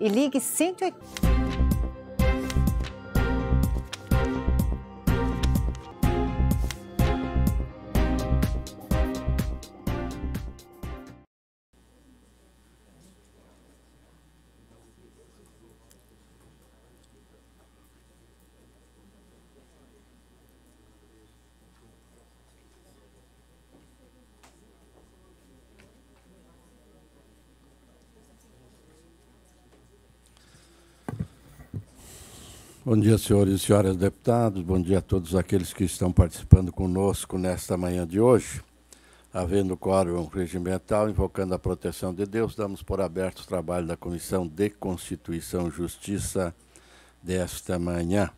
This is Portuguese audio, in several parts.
e ligue 180. Bom dia, senhores e senhoras deputados. Bom dia a todos aqueles que estão participando conosco nesta manhã de hoje. Havendo quórum regimental, invocando a proteção de Deus, damos por aberto o trabalho da Comissão de Constituição e Justiça desta manhã.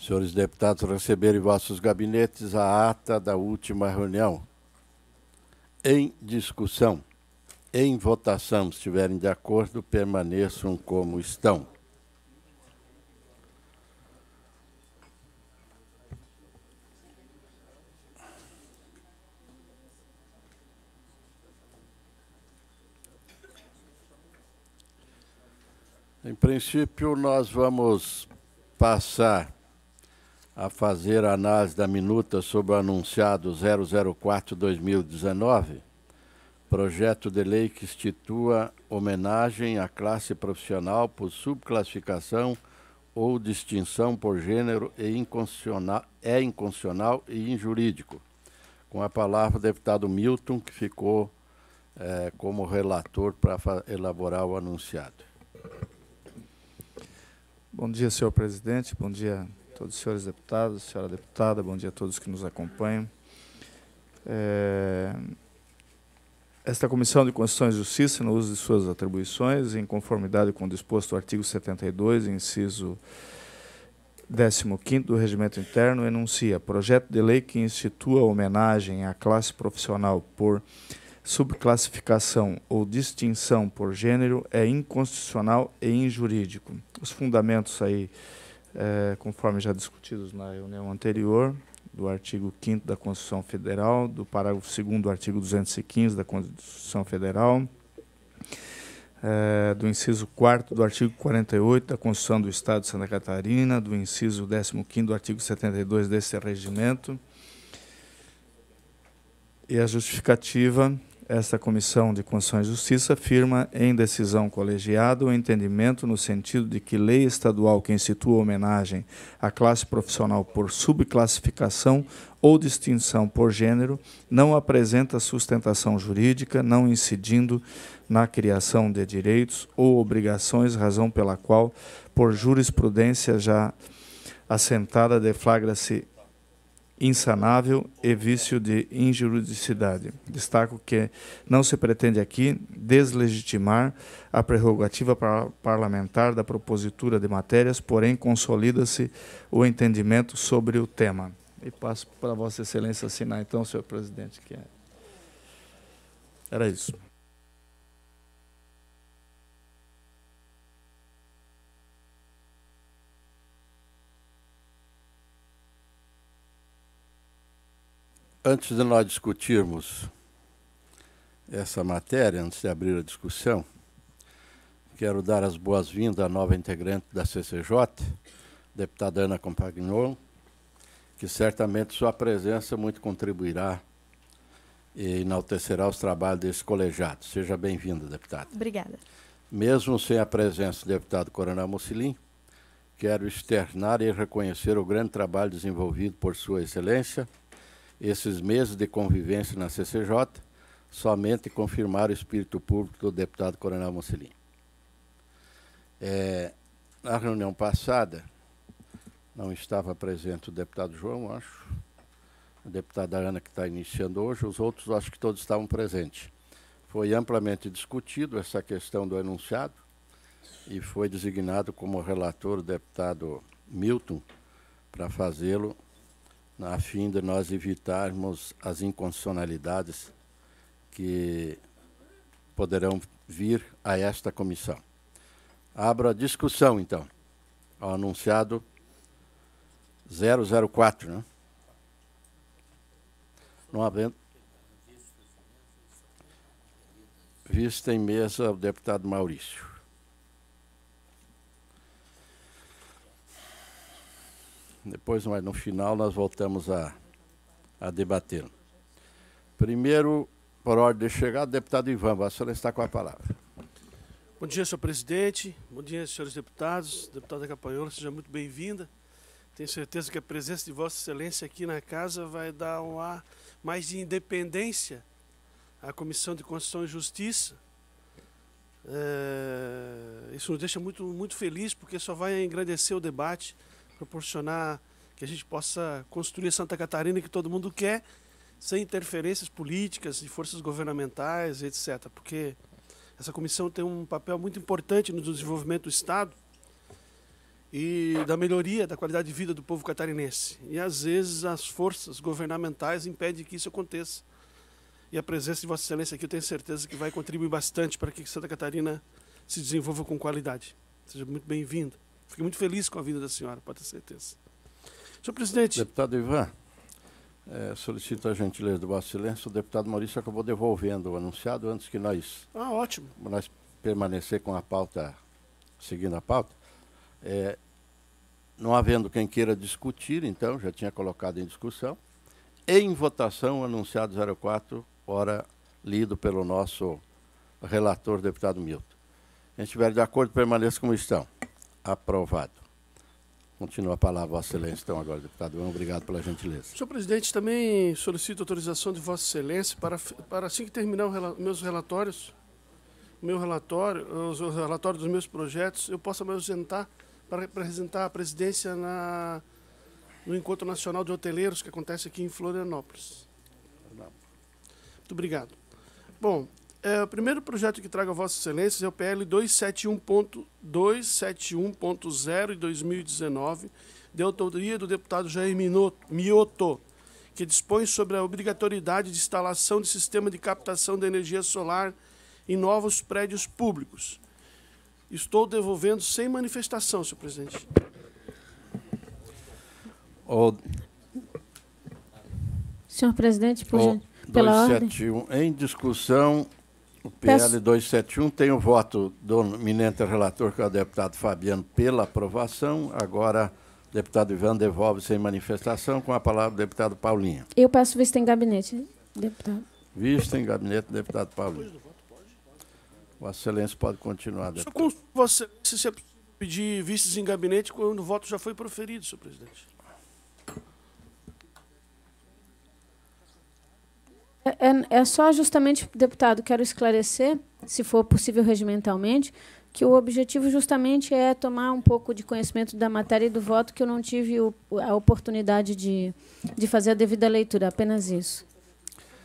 Senhores deputados, receberem vossos gabinetes a ata da última reunião. Em discussão, em votação, se estiverem de acordo, permaneçam como estão. Em princípio, nós vamos passar a fazer a análise da minuta sobre o anunciado 004-2019, projeto de lei que institua homenagem à classe profissional por subclassificação ou distinção por gênero é inconstitucional, é inconstitucional e injurídico. Com a palavra, o deputado Milton, que ficou eh, como relator para elaborar o anunciado. Bom dia, senhor presidente. Bom dia a todos os senhores deputados, senhora deputada. Bom dia a todos que nos acompanham. É... Esta Comissão de Constituição e Justiça, no uso de suas atribuições, em conformidade com o disposto do artigo 72, inciso 15 do Regimento Interno, enuncia projeto de lei que institua homenagem à classe profissional por subclassificação ou distinção por gênero é inconstitucional e injurídico. Os fundamentos aí, é, conforme já discutidos na reunião anterior, do artigo 5 da Constituição Federal, do parágrafo 2 do artigo 215 da Constituição Federal, é, do inciso 4 do artigo 48 da Constituição do Estado de Santa Catarina, do inciso 15 do artigo 72 desse regimento, e a justificativa esta Comissão de Constituição e Justiça firma em decisão colegiada o entendimento no sentido de que lei estadual que institua homenagem à classe profissional por subclassificação ou distinção por gênero não apresenta sustentação jurídica, não incidindo na criação de direitos ou obrigações, razão pela qual, por jurisprudência já assentada, deflagra-se insanável e vício de injuridicidade. Destaco que não se pretende aqui deslegitimar a prerrogativa parlamentar da propositura de matérias, porém consolida-se o entendimento sobre o tema. E passo para Vossa Excelência assinar, então, senhor presidente, que é. Era isso. antes de nós discutirmos essa matéria, antes de abrir a discussão, quero dar as boas-vindas à nova integrante da CCJ, deputada Ana Compagnon, que certamente sua presença muito contribuirá e enaltecerá os trabalhos desse colegiado. Seja bem-vinda, deputada. Obrigada. Mesmo sem a presença do deputado Coronel Mussilim, quero externar e reconhecer o grande trabalho desenvolvido por sua excelência, esses meses de convivência na CCJ somente confirmaram o espírito público do deputado Coronel Mussolini. É, na reunião passada, não estava presente o deputado João, acho, a deputada Ana, que está iniciando hoje, os outros, acho que todos estavam presentes. Foi amplamente discutido essa questão do enunciado e foi designado como relator o deputado Milton para fazê-lo a fim de nós evitarmos as inconstitucionalidades que poderão vir a esta comissão. Abro a discussão, então, ao anunciado 004, né? Não havendo. Vista em mesa o deputado Maurício. Depois, mas no final, nós voltamos a, a debater. Primeiro, por ordem de chegada, deputado Ivan Vassoura está com a palavra. Bom dia, senhor presidente. Bom dia, senhores deputados. Deputada Capanhola, seja muito bem-vinda. Tenho certeza que a presença de Vossa Excelência aqui na casa vai dar um ar mais de independência à Comissão de Constituição e Justiça. É, isso nos deixa muito, muito feliz, porque só vai engrandecer o debate proporcionar que a gente possa construir Santa Catarina que todo mundo quer, sem interferências políticas de forças governamentais, etc. Porque essa comissão tem um papel muito importante no desenvolvimento do Estado e da melhoria da qualidade de vida do povo catarinense. E às vezes as forças governamentais impedem que isso aconteça. E a presença de Vossa Excelência aqui eu tenho certeza que vai contribuir bastante para que Santa Catarina se desenvolva com qualidade. Seja muito bem-vinda. Fiquei muito feliz com a vida da senhora, pode ter certeza. Senhor presidente. Deputado Ivan, é, solicito a gentileza do vosso silêncio. O deputado Maurício acabou devolvendo o anunciado antes que nós. Ah, ótimo. Nós permanecer com a pauta, seguindo a pauta. É, não havendo quem queira discutir, então, já tinha colocado em discussão. Em votação, o anunciado 04, hora lido pelo nosso relator, deputado Milton. Quem estiver de acordo, permaneça como estão. Aprovado. Continua a palavra, Vossa Excelência, então, agora, deputado. Obrigado pela gentileza. Senhor presidente, também solicito autorização de Vossa Excelência para, para assim que terminar rela meus relatórios, meu relatório, os relatórios dos meus projetos, eu possa me ausentar para representar a presidência na, no Encontro Nacional de Hoteleiros que acontece aqui em Florianópolis. Muito obrigado. Bom, é, o primeiro projeto que trago a Vossa Excelência é o PL 271.271.0 de 2019, de autoria do deputado Jair Mioto, que dispõe sobre a obrigatoriedade de instalação de sistema de captação de energia solar em novos prédios públicos. Estou devolvendo sem manifestação, senhor presidente. O... Senhor presidente, por o... pela 271, ordem. Em discussão, o PL 271 tem o voto do eminente relator, que é o deputado Fabiano, pela aprovação. Agora, o deputado Ivan devolve sem manifestação. Com a palavra, o deputado Paulinho. Eu peço vista em gabinete, deputado. Vista em gabinete, deputado Paulinho. Vossa Excelência pode continuar, deputado. Só com Vossa Excelência pedir vistas em gabinete quando o voto já foi proferido, senhor presidente. É, é, é, só justamente, deputado, quero esclarecer, se for possível regimentalmente, que o objetivo justamente é tomar um pouco de conhecimento da matéria e do voto, que eu não tive o, a oportunidade de, de fazer a devida leitura, apenas isso.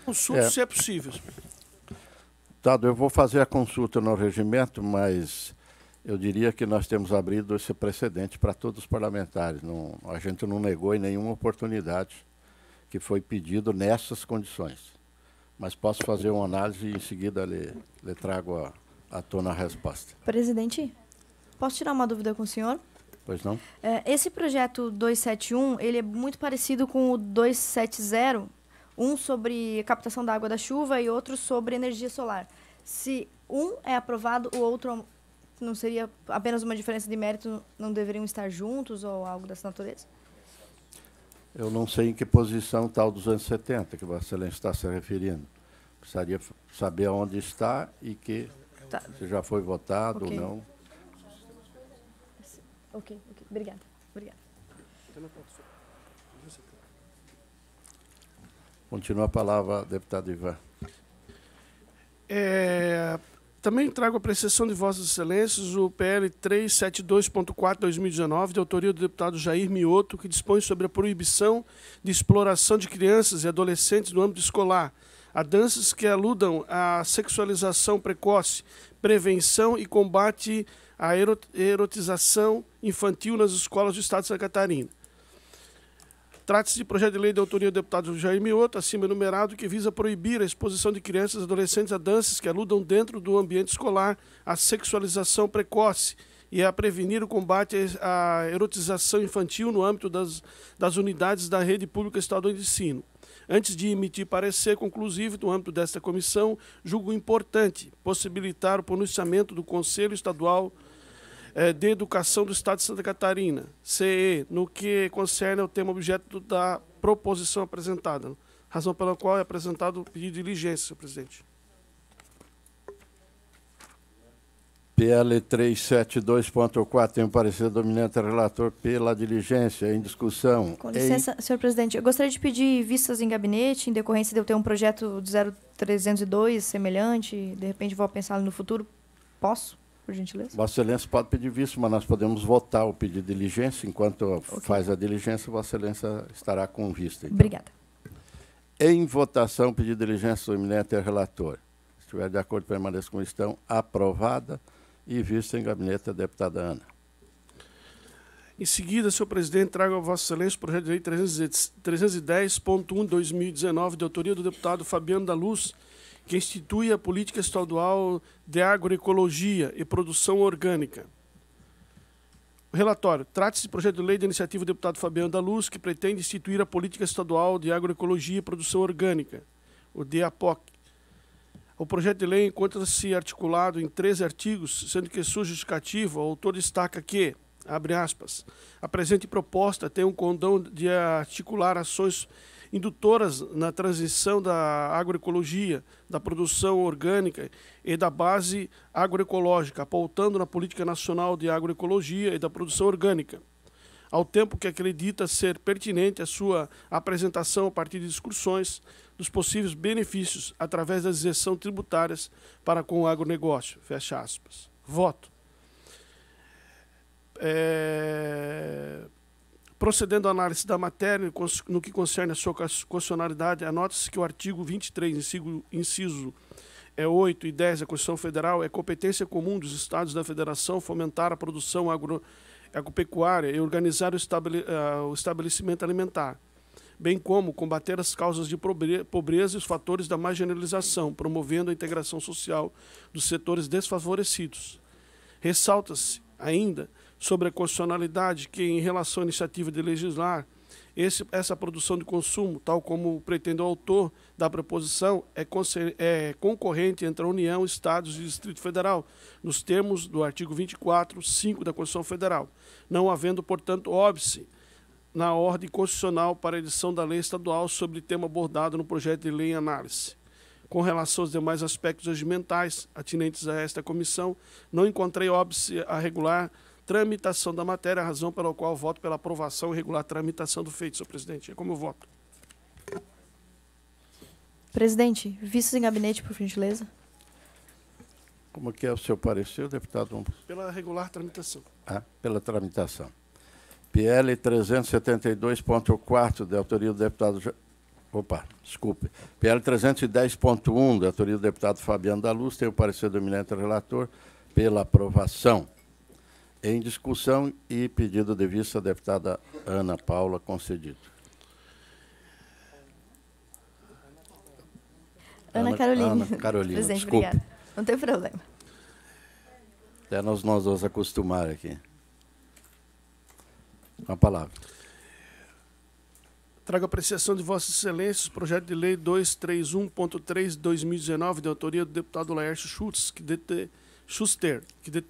Consulta, é. se é possível. Dado, eu vou fazer a consulta no regimento, mas eu diria que nós temos abrido esse precedente para todos os parlamentares. Não, a gente não negou em nenhuma oportunidade que foi pedido nessas condições mas posso fazer uma análise e em seguida lhe, lhe trago a, à tona a resposta. Presidente, posso tirar uma dúvida com o senhor? Pois não. É, esse projeto 271, ele é muito parecido com o 270, um sobre captação da água da chuva e outro sobre energia solar. Se um é aprovado, o outro não seria apenas uma diferença de mérito, não deveriam estar juntos ou algo dessa natureza? Eu não sei em que posição está o 270 que Vossa Excelência está se referindo. Precisaria saber onde está e que tá. se já foi votado okay. ou não. Ok, ok. Obrigada. Obrigada. Continua a palavra, deputado Ivan. É, também trago a apreciação de Vossas Excelências o PL 372.4-2019, de autoria do deputado Jair Mioto, que dispõe sobre a proibição de exploração de crianças e adolescentes no âmbito escolar, a danças que aludam à sexualização precoce, prevenção e combate à erotização infantil nas escolas do Estado de Santa Catarina. Trata-se de projeto de lei de autoria do deputado Jair Mioto, acima enumerado, que visa proibir a exposição de crianças e adolescentes a danças que aludam dentro do ambiente escolar à sexualização precoce e a prevenir o combate à erotização infantil no âmbito das, das unidades da rede pública estadual de ensino. Antes de emitir parecer conclusivo no âmbito desta comissão, julgo importante possibilitar o pronunciamento do Conselho Estadual de é, de Educação do Estado de Santa Catarina, CE, no que concerne ao tema objeto da proposição apresentada, razão pela qual é apresentado o pedido de diligência, senhor presidente. PL 372.4 tem um parecer dominante é relator pela diligência em discussão. Com licença, em... senhor presidente, eu gostaria de pedir vistas em gabinete em decorrência de eu ter um projeto de 0302 semelhante, de repente vou pensar no futuro. Posso? por gentileza? Vossa Excelência pode pedir visto, mas nós podemos votar o pedido de diligência. Enquanto okay. faz a diligência, Vossa Excelência estará com vista. Então. Obrigada. Em votação, o pedido de diligência do eminente é relator. Se estiver de acordo, permaneça como estão. Aprovada e vista em gabinete a deputada Ana. Em seguida, senhor presidente, trago a Vossa Excelência o projeto de lei 310.1-2019, de autoria do deputado Fabiano da Luz, que institui a política estadual de agroecologia e produção orgânica. Relatório. Trata-se de projeto de lei da iniciativa do deputado Fabiano da Luz, que pretende instituir a Política Estadual de Agroecologia e Produção Orgânica, o DEAPOC. O projeto de lei encontra-se articulado em 13 artigos, sendo que sua justificativa, o autor destaca que, abre aspas, a presente proposta tem um condão de articular ações indutoras na transição da agroecologia, da produção orgânica e da base agroecológica, apontando na Política Nacional de Agroecologia e da Produção Orgânica, ao tempo que acredita ser pertinente a sua apresentação a partir de discussões dos possíveis benefícios através das isenção tributárias para com o agronegócio. Fecha aspas. Voto. É... Procedendo à análise da matéria, no que concerne a sua constitucionalidade, anota-se que o artigo 23, inciso, 8 é e 10 da Constituição Federal, é competência comum dos Estados da Federação fomentar a produção agro, agropecuária e organizar o, estabele, uh, o estabelecimento alimentar, bem como combater as causas de pobreza e os fatores da marginalização, promovendo a integração social dos setores desfavorecidos. Ressalta-se ainda sobre a constitucionalidade que, em relação à iniciativa de legislar, esse, essa produção de consumo, tal como pretende o autor da proposição, é, é concorrente entre a União, Estados e Distrito Federal, nos termos do artigo 24, 5 da Constituição Federal, não havendo, portanto, óbice na ordem constitucional para a edição da lei estadual sobre o tema abordado no projeto de lei em análise. Com relação aos demais aspectos regimentais atinentes a esta comissão, não encontrei óbice a regular tramitação da matéria, razão pela qual voto pela aprovação e regular tramitação do feito, senhor presidente. É como eu voto. Presidente, vistos em gabinete, por gentileza. Como é que é o seu parecer, deputado Pela regular tramitação. Ah, pela tramitação. PL 372.4, de autoria do deputado... Opa, desculpe. PL 310.1, de autoria do deputado Fabiano da Luz, tem o parecer do eminente relator pela aprovação. Em discussão e pedido de vista, a deputada Ana Paula concedido. Ana, Ana Carolina. Ana Carolina, Presidente, desculpe. Obrigada. Não tem problema. Até nós, nós vamos acostumar aqui. Com a palavra. Trago apreciação de Vossa Excelência o projeto de lei 231.3 2019, de autoria do deputado Laércio Schultz, que, dete, Schuster, que de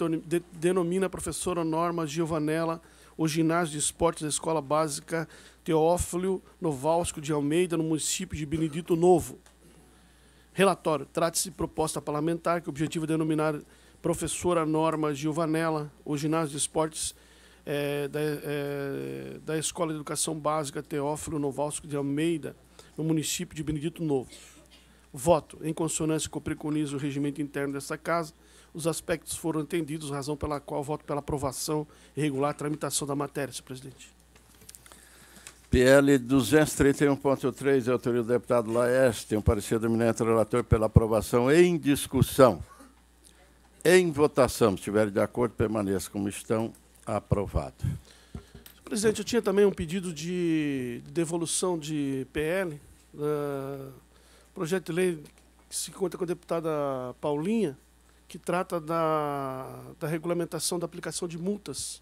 denomina a professora Norma Giovanella o ginásio de esportes da Escola Básica Teófilo Novalsco de Almeida, no município de Benedito Novo. Relatório. Trata-se de proposta parlamentar que o objetivo é denominar professora Norma Giovanella, o ginásio de esportes é, da, é, da Escola de Educação Básica Teófilo Novalsco de Almeida, no município de Benedito Novo. Voto. Em consonância com o preconizo o regimento interno desta casa, os aspectos foram entendidos, razão pela qual voto pela aprovação e regular tramitação da matéria, senhor presidente. PL 231.3, autoria do deputado Laeste, tem um parecer do eminente relator pela aprovação em discussão. Em votação, se estiverem de acordo, permaneça como estão. Aprovado. Presidente, eu tinha também um pedido de devolução de PL, uh, eh, projeto de lei que se conta com a deputada Paulinha, que trata da, da regulamentação da aplicação de multas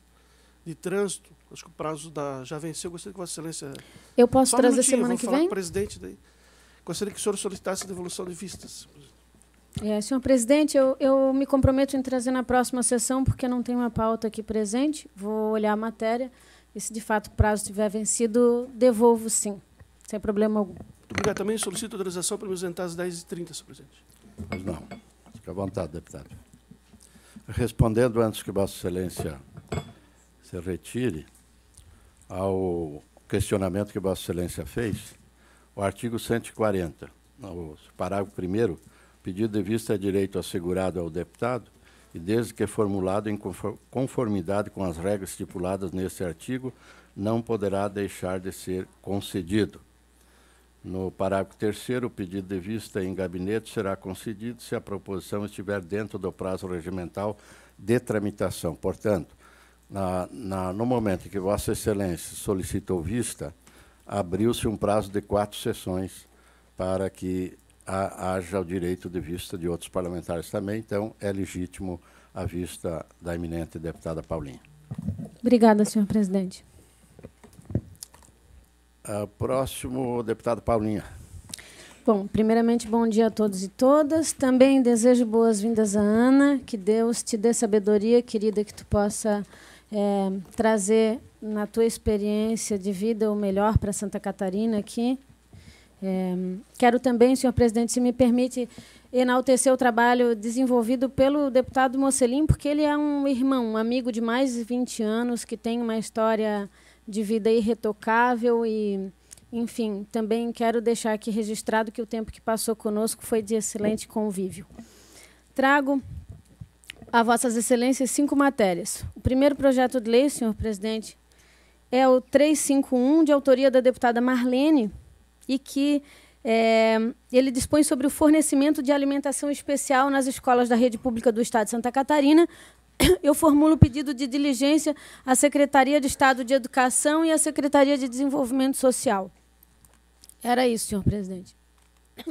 de trânsito. Acho que o prazo da, já venceu. Gostaria que Vossa Excelência. Eu posso Só um trazer semana que vem? presidente daí. Gostaria que o senhor solicitasse a devolução de vistas. É, senhor presidente, eu, eu me comprometo em trazer na próxima sessão, porque não tenho uma pauta aqui presente. Vou olhar a matéria e, se de fato o prazo tiver vencido, devolvo sim, sem problema algum. Muito obrigado. Também solicito autorização para me ausentar às 10h30, senhor presidente. Pois não. Fique à vontade, deputado. Respondendo antes que Vossa Excelência se retire ao questionamento que Vossa Excelência fez, o artigo 140, o parágrafo 1, pedido de vista é direito assegurado ao deputado e, desde que formulado em conformidade com as regras estipuladas neste artigo, não poderá deixar de ser concedido. No parágrafo 3 o pedido de vista em gabinete será concedido se a proposição estiver dentro do prazo regimental de tramitação. Portanto, na, na, no momento em que Vossa Excelência solicitou vista, abriu-se um prazo de quatro sessões para que a, haja o direito de vista de outros parlamentares também. Então, é legítimo a vista da eminente deputada Paulinha. Obrigada, senhor presidente. Ah, próximo, deputado Paulinha. Bom, primeiramente, bom dia a todos e todas. Também desejo boas-vindas à Ana, que Deus te dê sabedoria, querida, que tu possa é, trazer na tua experiência de vida o melhor para Santa Catarina aqui. É, quero também, senhor presidente, se me permite, enaltecer o trabalho desenvolvido pelo deputado Mocelim, porque ele é um irmão, um amigo de mais de 20 anos, que tem uma história de vida irretocável e, enfim, também quero deixar aqui registrado que o tempo que passou conosco foi de excelente convívio. Trago a vossas excelências cinco matérias. O primeiro projeto de lei, senhor presidente, é o 351, de autoria da deputada Marlene, e que é, ele dispõe sobre o fornecimento de alimentação especial nas escolas da rede pública do Estado de Santa Catarina eu formulo o pedido de diligência à Secretaria de Estado de Educação e à Secretaria de Desenvolvimento Social. Era isso, senhor presidente.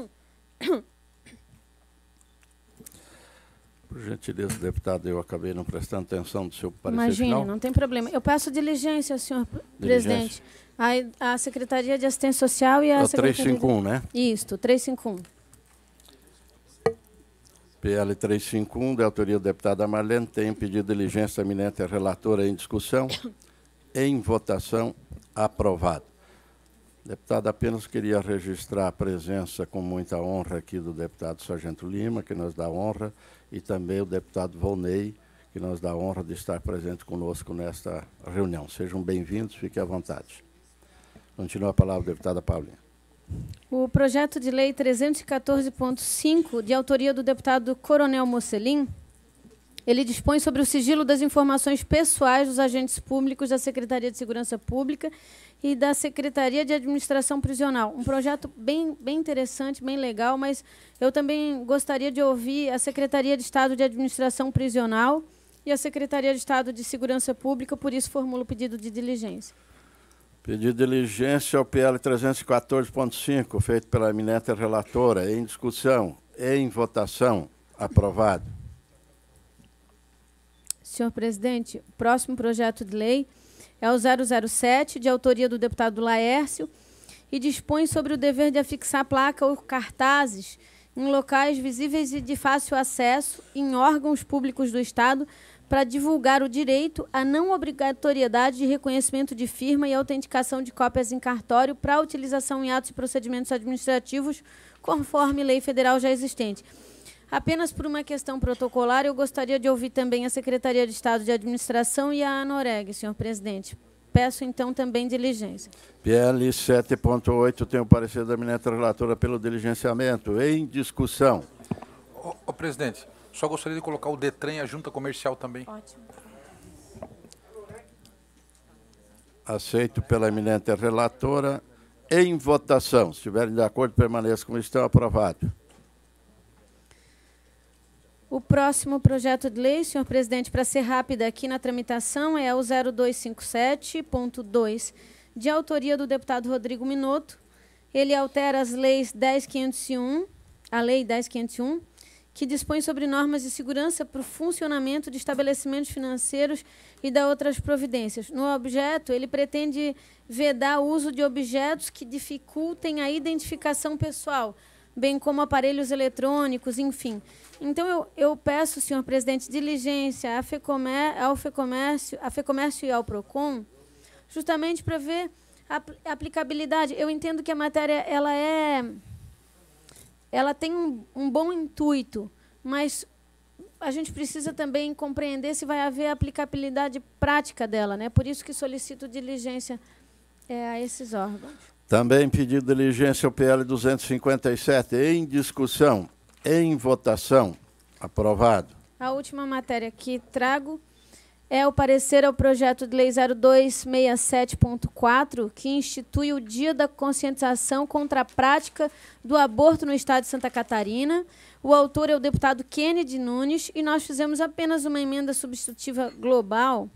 Por gentileza, deputado, eu acabei não prestando atenção do seu parecer Imagine, final. não tem problema. Eu peço diligência, senhor diligência. presidente, à, Secretaria de Assistência Social e à é Secretaria... 351, de... né? Isso, 351. PL 351, de autoria do deputado Marlene, tem pedido diligência eminente à relatora em discussão. Em votação, aprovado. Deputado, apenas queria registrar a presença com muita honra aqui do deputado Sargento Lima, que nos dá honra, e também o deputado Volney, que nos dá honra de estar presente conosco nesta reunião. Sejam bem-vindos, fiquem à vontade. Continua a palavra, deputada Paulinha. O projeto de lei 314.5, de autoria do deputado Coronel Mocelin, ele dispõe sobre o sigilo das informações pessoais dos agentes públicos da Secretaria de Segurança Pública e da Secretaria de Administração Prisional. Um projeto bem, bem interessante, bem legal, mas eu também gostaria de ouvir a Secretaria de Estado de Administração Prisional e a Secretaria de Estado de Segurança Pública, por isso formulo o pedido de diligência. Pedido de diligência ao PL 314.5, feito pela eminente relatora, em discussão, em votação. Aprovado. Senhor presidente, o próximo projeto de lei é o 007, de autoria do deputado Laércio, e dispõe sobre o dever de afixar placa ou cartazes em locais visíveis e de fácil acesso em órgãos públicos do Estado para divulgar o direito à não obrigatoriedade de reconhecimento de firma e autenticação de cópias em cartório para utilização em atos e procedimentos administrativos, conforme lei federal já existente. Apenas por uma questão protocolar, eu gostaria de ouvir também a Secretaria de Estado de Administração e a ANOREG, senhor presidente. Peço, então, também diligência. PL 7.8 tem o parecer da ministra relatora pelo diligenciamento. Em discussão. O ô presidente, só gostaria de colocar o Detran e a junta comercial também. Ótimo. Aceito pela eminente relatora. Em votação. Se estiverem de acordo, permaneça como estão. Aprovado. O próximo projeto de lei, senhor presidente, para ser rápida aqui na tramitação, é o 0257.2, de autoria do deputado Rodrigo Minotto. Ele altera as leis 10501, a lei 10501, que dispõe sobre normas de segurança para o funcionamento de estabelecimentos financeiros e da outras providências. No objeto, ele pretende vedar o uso de objetos que dificultem a identificação pessoal, bem como aparelhos eletrônicos, enfim. Então, eu, eu peço, senhor presidente, diligência à FEComércio, ao FEComércio, à FEComércio e ao PROCON, justamente para ver a aplicabilidade. Eu entendo que a matéria ela é ela tem um, um bom intuito, mas a gente precisa também compreender se vai haver aplicabilidade prática dela, né? Por isso que solicito diligência é, a esses órgãos. Também pedido diligência ao PL 257 em discussão, em votação, aprovado. A última matéria que trago é o parecer ao projeto de lei 0267.4, que institui o Dia da Conscientização contra a Prática do Aborto no Estado de Santa Catarina. O autor é o deputado Kennedy Nunes e nós fizemos apenas uma emenda substitutiva global,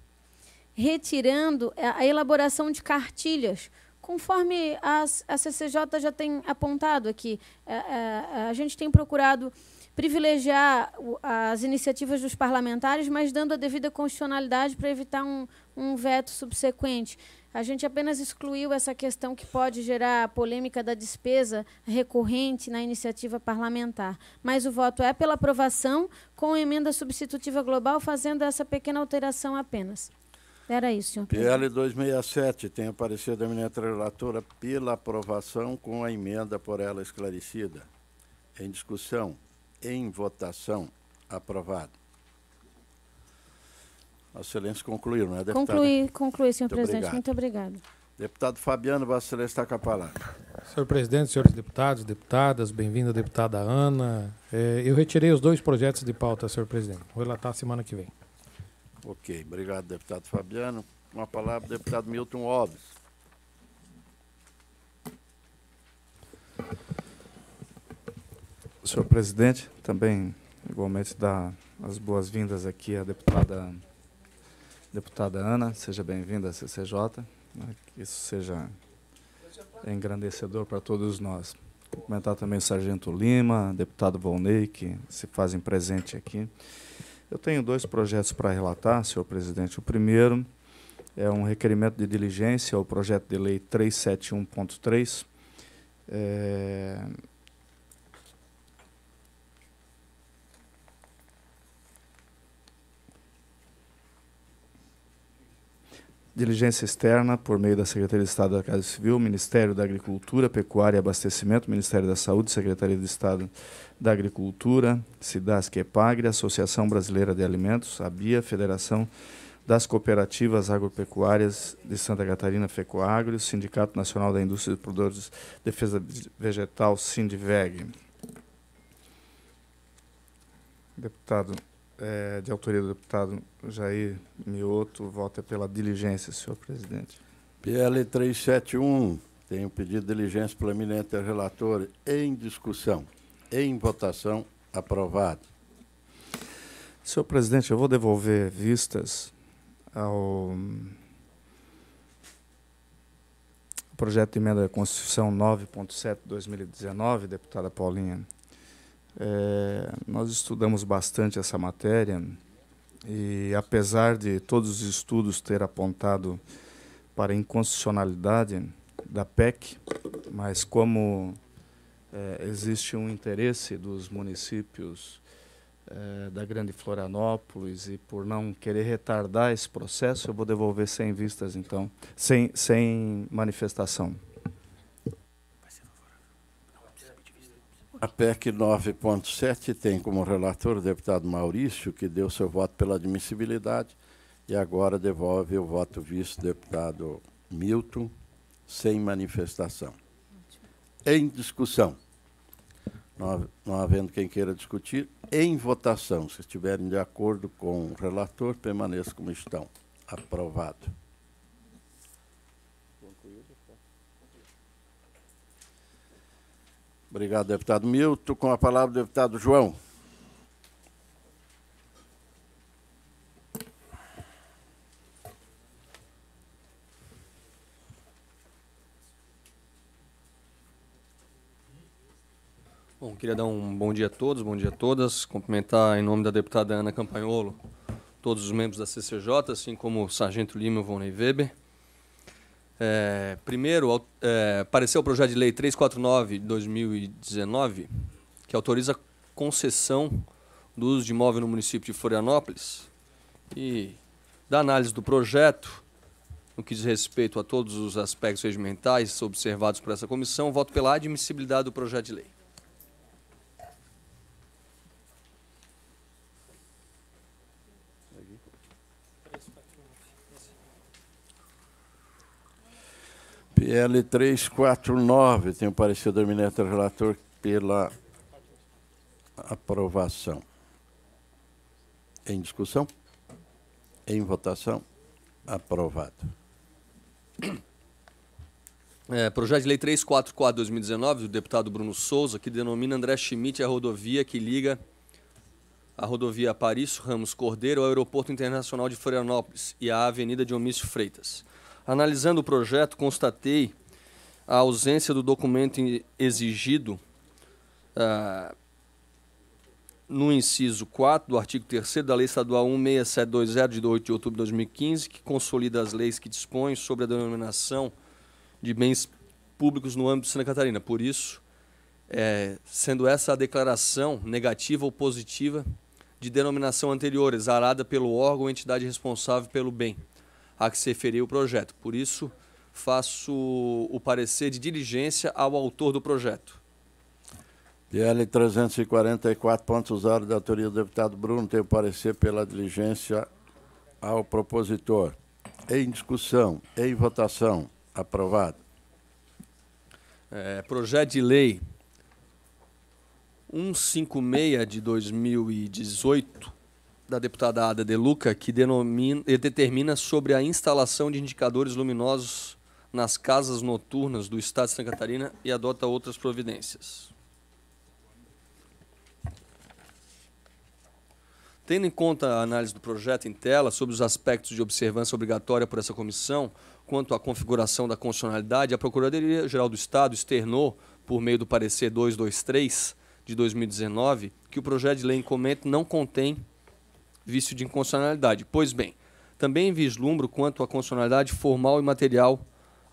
retirando a elaboração de cartilhas. Conforme a, a CCJ já tem apontado aqui, é, é, a gente tem procurado privilegiar as iniciativas dos parlamentares, mas dando a devida constitucionalidade para evitar um, um veto subsequente. A gente apenas excluiu essa questão que pode gerar a polêmica da despesa recorrente na iniciativa parlamentar. Mas o voto é pela aprovação, com emenda substitutiva global, fazendo essa pequena alteração apenas. Era isso, senhor PL 267 tem aparecido da ministra relatora pela aprovação com a emenda por ela esclarecida. Em discussão. Em votação. Aprovado. Vossa Excelência concluiu, não é, deputado? Concluí, concluí senhor Muito presidente. Obrigado. Muito obrigado. Deputado Fabiano, Vossa Excelência está com a palavra. Senhor presidente, senhores deputados, deputadas, bem-vinda, deputada Ana. É, eu retirei os dois projetos de pauta, senhor presidente. Vou relatar semana que vem. Ok, obrigado, deputado Fabiano. Com a palavra, deputado Milton Alves. Senhor presidente, também igualmente dar as boas-vindas aqui à deputada, deputada Ana. Seja bem-vinda à CCJ. Né, que isso seja engrandecedor para todos nós. Comentar também o Sargento Lima, deputado Volney, que se fazem presente aqui. Eu tenho dois projetos para relatar, senhor presidente. O primeiro é um requerimento de diligência ao projeto de lei 371.3. É, Diligência externa por meio da Secretaria de Estado da Casa Civil, Ministério da Agricultura, Pecuária e Abastecimento, Ministério da Saúde, Secretaria de Estado da Agricultura, Cidasc Epagre, Associação Brasileira de Alimentos, ABIA, Federação das Cooperativas Agropecuárias de Santa Catarina, FECOAGRO, Sindicato Nacional da Indústria de Produtores de Defesa Vegetal, Sindiveg. Deputado é, de autoria do deputado Jair Mioto, vota é pela diligência, senhor presidente. PL 371, tem pedido de diligência o eminente relator em discussão, em votação, aprovado. Senhor presidente, eu vou devolver vistas ao projeto de emenda da Constituição 9.7 2019, deputada Paulinha. É, nós estudamos bastante essa matéria e, apesar de todos os estudos ter apontado para a inconstitucionalidade da PEC, mas como é, existe um interesse dos municípios é, da Grande Florianópolis e por não querer retardar esse processo, eu vou devolver sem vistas, então, sem, sem manifestação. A PEC 9.7 tem como relator o deputado Maurício, que deu seu voto pela admissibilidade, e agora devolve o voto vice-deputado Milton, sem manifestação. Em discussão. Não havendo quem queira discutir, em votação. Se estiverem de acordo com o relator, permaneça como estão. Aprovado. Obrigado, deputado Milton. Com a palavra, deputado João. Bom, queria dar um bom dia a todos, bom dia a todas. Cumprimentar em nome da deputada Ana Campanholo todos os membros da CCJ, assim como o Sargento Lima e o Vonei Weber. É, primeiro, é, apareceu o projeto de lei 349 de 2019, que autoriza a concessão do uso de imóvel no município de Florianópolis. E da análise do projeto, no que diz respeito a todos os aspectos regimentais observados por essa comissão, voto pela admissibilidade do projeto de lei. PL 349 tem o parecer do ministro relator pela aprovação. Em discussão? Em votação? Aprovado. É, projeto de lei 344 2019 do deputado Bruno Souza, que denomina André Schmidt a rodovia que liga a rodovia Paris Ramos Cordeiro ao Aeroporto Internacional de Florianópolis e à Avenida de Omício Freitas. Analisando o projeto, constatei a ausência do documento exigido ah, no inciso 4 do artigo 3 da Lei Estadual 16720, de 8 de outubro de 2015, que consolida as leis que dispõem sobre a denominação de bens públicos no âmbito de Santa Catarina. Por isso, é, sendo essa a declaração negativa ou positiva de denominação anterior, exarada pelo órgão ou entidade responsável pelo bem a que se referia o projeto. Por isso, faço o parecer de diligência ao autor do projeto. PL 344.0 da autoria do deputado Bruno tem o parecer pela diligência ao propositor. Em discussão, em votação. Aprovado. É, projeto de lei 156 de 2018 da deputada Ada De Luca, que denomina, determina sobre a instalação de indicadores luminosos nas casas noturnas do Estado de Santa Catarina e adota outras providências. Tendo em conta a análise do projeto em tela sobre os aspectos de observância obrigatória por essa comissão, quanto à configuração da constitucionalidade, a Procuradoria-Geral do Estado externou, por meio do parecer 223 de 2019, que o projeto de lei em comento não contém vício de inconstitucionalidade. Pois bem, também vislumbro quanto à constitucionalidade formal e material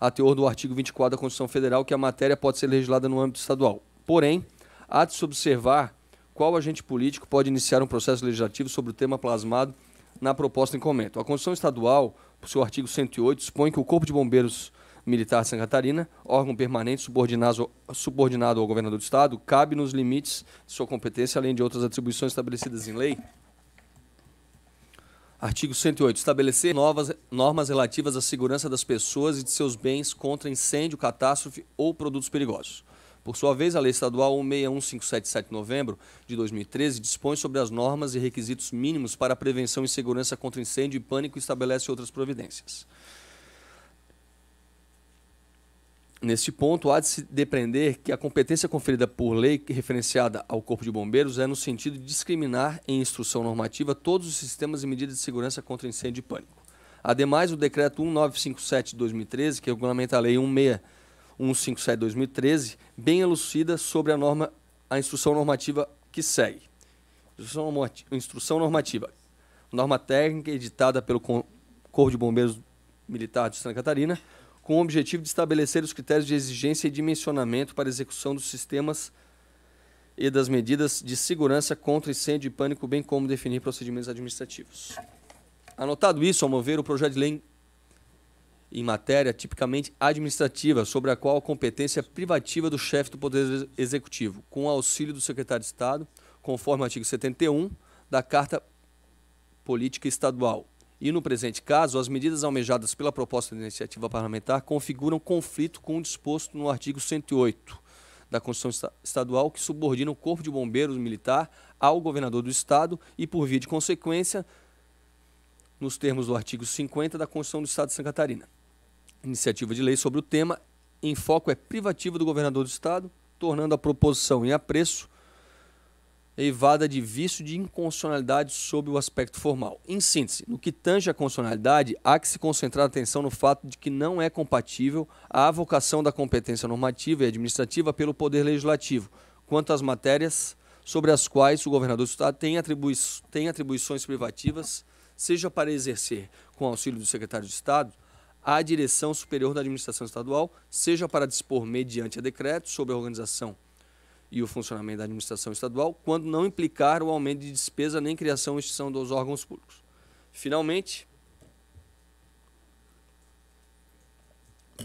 a teor do artigo 24 da Constituição Federal que a matéria pode ser legislada no âmbito estadual. Porém, há de se observar qual agente político pode iniciar um processo legislativo sobre o tema plasmado na proposta em comento. A Constituição Estadual, por seu artigo 108, expõe que o Corpo de Bombeiros Militar de Santa Catarina, órgão permanente subordinado, subordinado ao governador do Estado, cabe nos limites de sua competência, além de outras atribuições estabelecidas em lei. Artigo 108. Estabelecer novas normas relativas à segurança das pessoas e de seus bens contra incêndio, catástrofe ou produtos perigosos. Por sua vez, a Lei Estadual 161577 de novembro de 2013 dispõe sobre as normas e requisitos mínimos para a prevenção e segurança contra incêndio e pânico e estabelece outras providências. Neste ponto, há de se depreender que a competência conferida por lei referenciada ao Corpo de Bombeiros é no sentido de discriminar em instrução normativa todos os sistemas e medidas de segurança contra incêndio e pânico. Ademais, o Decreto 1957 de 2013, que regulamenta a Lei 16157 de 2013, bem elucida sobre a, norma, a instrução normativa que segue. Instrução normativa. Norma técnica editada pelo Corpo de Bombeiros Militar de Santa Catarina, com o objetivo de estabelecer os critérios de exigência e dimensionamento para execução dos sistemas e das medidas de segurança contra incêndio e pânico, bem como definir procedimentos administrativos. Anotado isso, ao mover o projeto de lei em matéria tipicamente administrativa, sobre a qual a competência é privativa do chefe do Poder Executivo, com auxílio do secretário de Estado, conforme o artigo 71 da Carta Política Estadual, e no presente caso, as medidas almejadas pela proposta de iniciativa parlamentar configuram conflito com o disposto no artigo 108 da Constituição Estadual, que subordina o Corpo de Bombeiros Militar ao governador do Estado e, por via de consequência, nos termos do artigo 50 da Constituição do Estado de Santa Catarina. Iniciativa de lei sobre o tema, em foco é privativa do governador do Estado, tornando a proposição em apreço eivada de vício de inconstitucionalidade sob o aspecto formal. Em síntese, no que tange à constitucionalidade, há que se concentrar a atenção no fato de que não é compatível a avocação da competência normativa e administrativa pelo Poder Legislativo, quanto às matérias sobre as quais o governador do Estado tem, atribui tem atribuições privativas, seja para exercer com auxílio do secretário de Estado, a direção superior da administração estadual, seja para dispor mediante a decreto sobre a organização e o funcionamento da administração estadual, quando não implicar o aumento de despesa nem criação ou extinção dos órgãos públicos. Finalmente,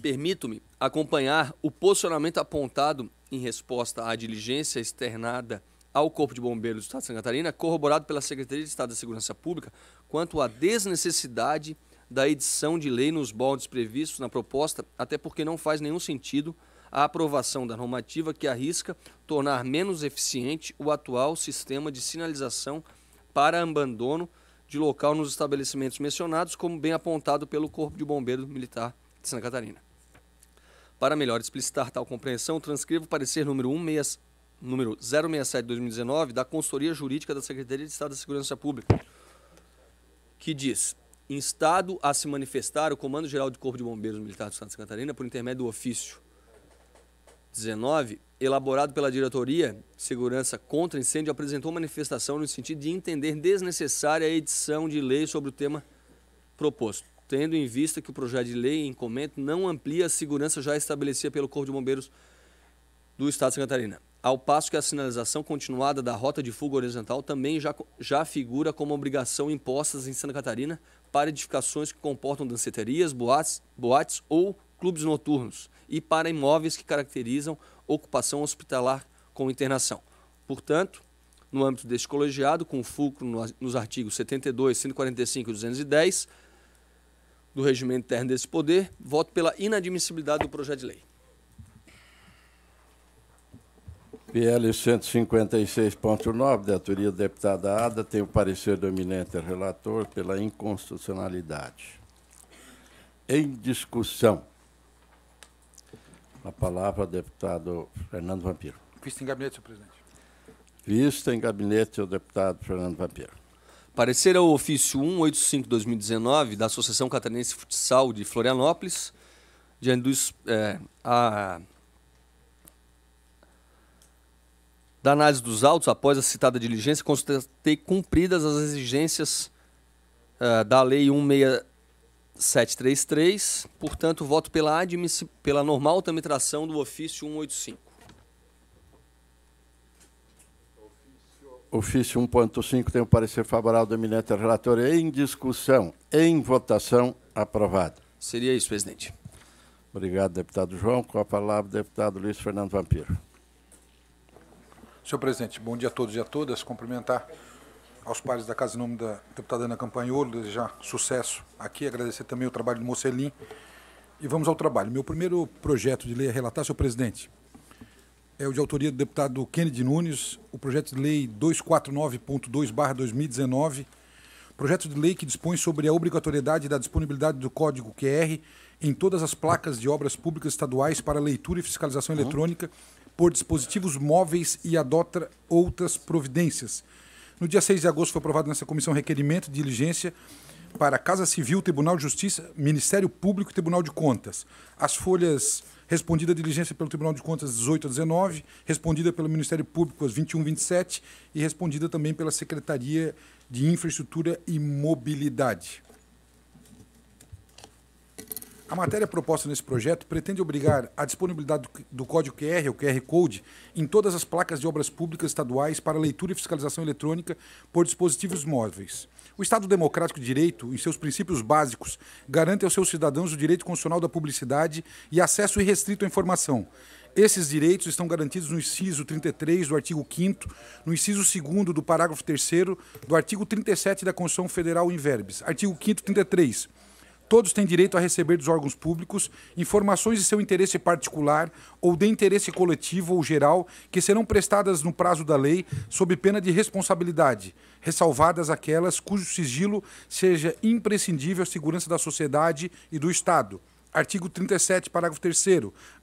permito-me acompanhar o posicionamento apontado em resposta à diligência externada ao Corpo de Bombeiros do Estado de Santa Catarina, corroborado pela Secretaria de Estado da Segurança Pública, quanto à desnecessidade da edição de lei nos moldes previstos na proposta, até porque não faz nenhum sentido a aprovação da normativa que arrisca tornar menos eficiente o atual sistema de sinalização para abandono de local nos estabelecimentos mencionados, como bem apontado pelo Corpo de Bombeiro Militar de Santa Catarina. Para melhor explicitar tal compreensão, transcrevo o parecer número 16, número 067/2019 da Consultoria Jurídica da Secretaria de Estado da Segurança Pública, que diz: "Instado a se manifestar o Comando-Geral do Corpo de Bombeiros Militar do Estado de Santa Catarina por intermédio do ofício 19, elaborado pela diretoria Segurança contra Incêndio, apresentou manifestação no sentido de entender desnecessária a edição de lei sobre o tema proposto, tendo em vista que o projeto de lei em comento não amplia a segurança já estabelecida pelo Corpo de Bombeiros do Estado de Santa Catarina, ao passo que a sinalização continuada da rota de fuga horizontal também já, já figura como obrigação imposta em Santa Catarina para edificações que comportam danceterias, boates, boates ou clubes noturnos e para imóveis que caracterizam ocupação hospitalar com internação. Portanto, no âmbito deste colegiado, com fulcro nos artigos 72, 145 e 210 do regimento interno desse poder, voto pela inadmissibilidade do projeto de lei. PL 156.9, da autoria da deputada Ada, tem o parecer do eminente relator pela inconstitucionalidade. Em discussão. A palavra, deputado Fernando Vampiro. Vista em gabinete, senhor presidente. Vista em gabinete, o deputado Fernando Vampiro. Parecer ao ofício 185-2019 da Associação Catarinense Futsal de Florianópolis, diante é, a, da análise dos autos, após a citada diligência, constatei cumpridas as exigências é, da Lei 16 733, portanto, voto pela, admissi pela normal tramitação do ofício 185. Ofício 1.5 tem o um parecer favorável do eminente relator em discussão, em votação, aprovado. Seria isso, presidente. Obrigado, deputado João. Com a palavra, deputado Luiz Fernando Vampiro. Senhor presidente, bom dia a todos e a todas. Cumprimentar aos pares da casa em nome da deputada Ana Campanholo, desejar sucesso aqui, agradecer também o trabalho do Mocelim. E vamos ao trabalho. Meu primeiro projeto de lei a relatar, senhor presidente, é o de autoria do deputado Kennedy Nunes, o projeto de lei 249.2/2019, projeto de lei que dispõe sobre a obrigatoriedade da disponibilidade do código QR em todas as placas de obras públicas estaduais para leitura e fiscalização uhum. eletrônica por dispositivos móveis e adota outras providências no dia 6 de agosto foi aprovado nessa comissão requerimento de diligência para Casa Civil, Tribunal de Justiça, Ministério Público e Tribunal de Contas. As folhas respondida a diligência pelo Tribunal de Contas 18 a 19, respondida pelo Ministério Público às 21 27 e respondida também pela Secretaria de Infraestrutura e Mobilidade. A matéria proposta nesse projeto pretende obrigar a disponibilidade do código QR, o QR Code, em todas as placas de obras públicas estaduais para leitura e fiscalização eletrônica por dispositivos móveis. O Estado Democrático de Direito, em seus princípios básicos, garante aos seus cidadãos o direito constitucional da publicidade e acesso irrestrito à informação. Esses direitos estão garantidos no inciso 33 do artigo 5 no inciso 2 do parágrafo 3 do artigo 37 da Constituição Federal em verbes. Artigo 5 33 Todos têm direito a receber dos órgãos públicos informações de seu interesse particular ou de interesse coletivo ou geral que serão prestadas no prazo da lei sob pena de responsabilidade, ressalvadas aquelas cujo sigilo seja imprescindível à segurança da sociedade e do Estado. Artigo 37, parágrafo 3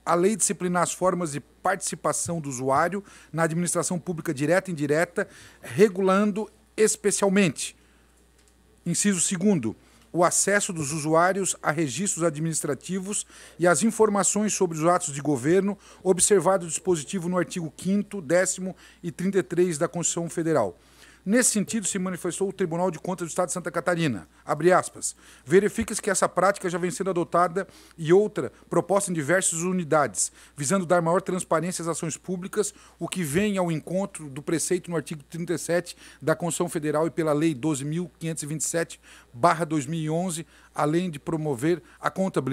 A lei disciplinar as formas de participação do usuário na administração pública direta e indireta, regulando especialmente. Inciso 2 o acesso dos usuários a registros administrativos e às informações sobre os atos de governo, observado o dispositivo no artigo 5º, 10 e 33 da Constituição Federal. Nesse sentido, se manifestou o Tribunal de Contas do Estado de Santa Catarina. Abre aspas. Verifica-se que essa prática já vem sendo adotada e outra proposta em diversas unidades, visando dar maior transparência às ações públicas, o que vem ao encontro do preceito no artigo 37 da Constituição Federal e pela Lei 12.527, 2011, além de promover a contabilidade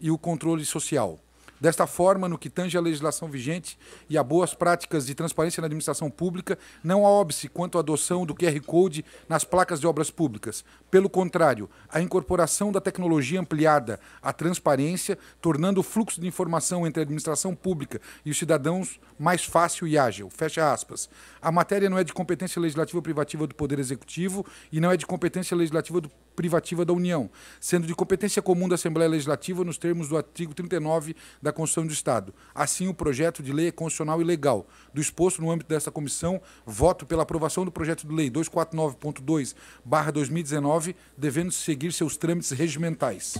e o controle social. Desta forma, no que tange à legislação vigente e a boas práticas de transparência na administração pública, não há óbice quanto à adoção do QR Code nas placas de obras públicas. Pelo contrário, a incorporação da tecnologia ampliada à transparência, tornando o fluxo de informação entre a administração pública e os cidadãos mais fácil e ágil. Fecha aspas. A matéria não é de competência legislativa privativa do Poder Executivo e não é de competência legislativa do privativa da União, sendo de competência comum da Assembleia Legislativa nos termos do artigo 39 da Constituição do Estado. Assim, o projeto de lei é constitucional e legal. Do exposto no âmbito desta comissão, voto pela aprovação do projeto de lei 249.2/2019, devendo seguir seus trâmites regimentais.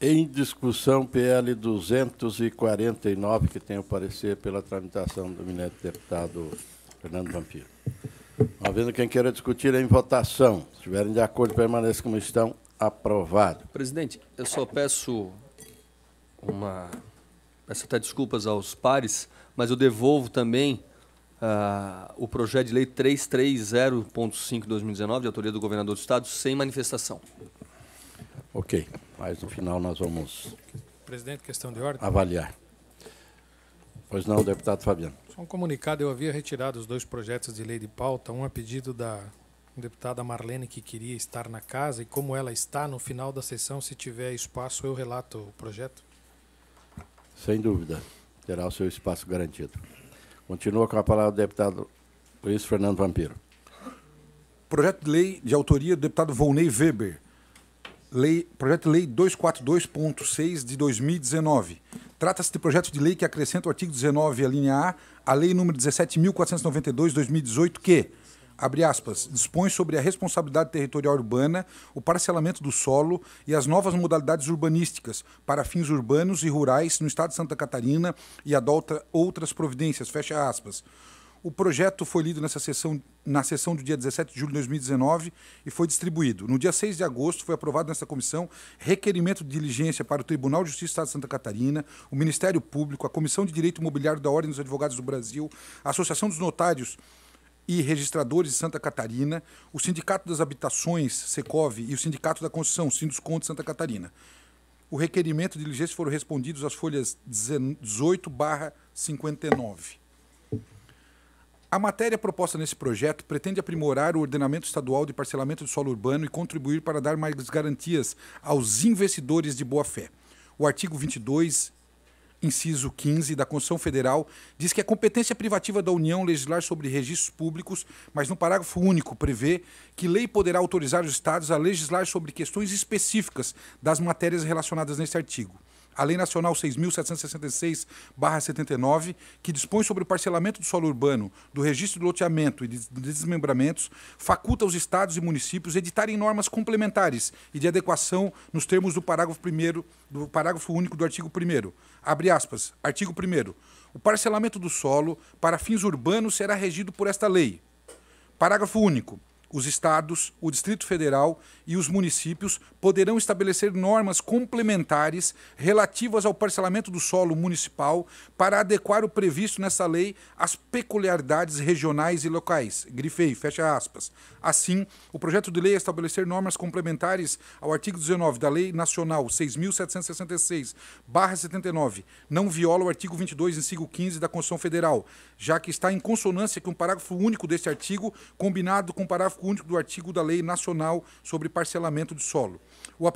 Em discussão, PL 249, que tem o parecer pela tramitação do gabinete deputado Fernando Vampiro. Havendo quem queira discutir é em votação. Se estiverem de acordo, permaneçam como estão. Aprovado. Presidente, eu só peço uma. Peço até desculpas aos pares, mas eu devolvo também uh, o projeto de lei 330.5-2019, de autoria do governador do Estado, sem manifestação. Ok. Mas no final nós vamos. Presidente, questão de ordem. Avaliar. Pois não, deputado Fabiano. Só um comunicado, eu havia retirado os dois projetos de lei de pauta, um a pedido da deputada Marlene, que queria estar na casa, e como ela está, no final da sessão, se tiver espaço, eu relato o projeto. Sem dúvida, terá o seu espaço garantido. Continua com a palavra o deputado Luiz Fernando Vampiro. Projeto de lei de autoria do deputado Volney Weber. Lei, projeto de lei 242.6 de 2019 Trata-se de projeto de lei que acrescenta o artigo 19, a linha A, à Lei número 17.492, 2018, que, abre aspas, dispõe sobre a responsabilidade territorial urbana, o parcelamento do solo e as novas modalidades urbanísticas para fins urbanos e rurais no estado de Santa Catarina e adota outras providências, fecha aspas. O projeto foi lido nessa sessão, na sessão do dia 17 de julho de 2019 e foi distribuído. No dia 6 de agosto, foi aprovado nessa comissão requerimento de diligência para o Tribunal de Justiça do Estado de Santa Catarina, o Ministério Público, a Comissão de Direito Imobiliário da Ordem dos Advogados do Brasil, a Associação dos Notários e Registradores de Santa Catarina, o Sindicato das Habitações, SECOV, e o Sindicato da Construção, Sindusconto de Santa Catarina. O requerimento de diligência foram respondidos às folhas 18 59. A matéria proposta nesse projeto pretende aprimorar o ordenamento estadual de parcelamento de solo urbano e contribuir para dar mais garantias aos investidores de boa-fé. O artigo 22, inciso 15 da Constituição Federal, diz que é competência privativa da União legislar sobre registros públicos, mas no parágrafo único prevê que lei poderá autorizar os estados a legislar sobre questões específicas das matérias relacionadas nesse artigo a Lei Nacional 6.766-79, que dispõe sobre o parcelamento do solo urbano, do registro de loteamento e de desmembramentos, faculta aos estados e municípios editarem normas complementares e de adequação nos termos do parágrafo 1 do parágrafo único do artigo 1 Abre aspas, artigo 1 O parcelamento do solo para fins urbanos será regido por esta lei. Parágrafo único. Os estados, o Distrito Federal e os municípios poderão estabelecer normas complementares relativas ao parcelamento do solo municipal para adequar o previsto nessa lei às peculiaridades regionais e locais. Grifei, fecha aspas. Assim, o projeto de lei é estabelecer normas complementares ao artigo 19 da Lei Nacional 6.766, 79, não viola o artigo 22, inciso 15 da Constituição Federal, já que está em consonância com o um parágrafo único deste artigo, combinado com o um parágrafo único do artigo da Lei Nacional sobre Parcelamento de Solo. O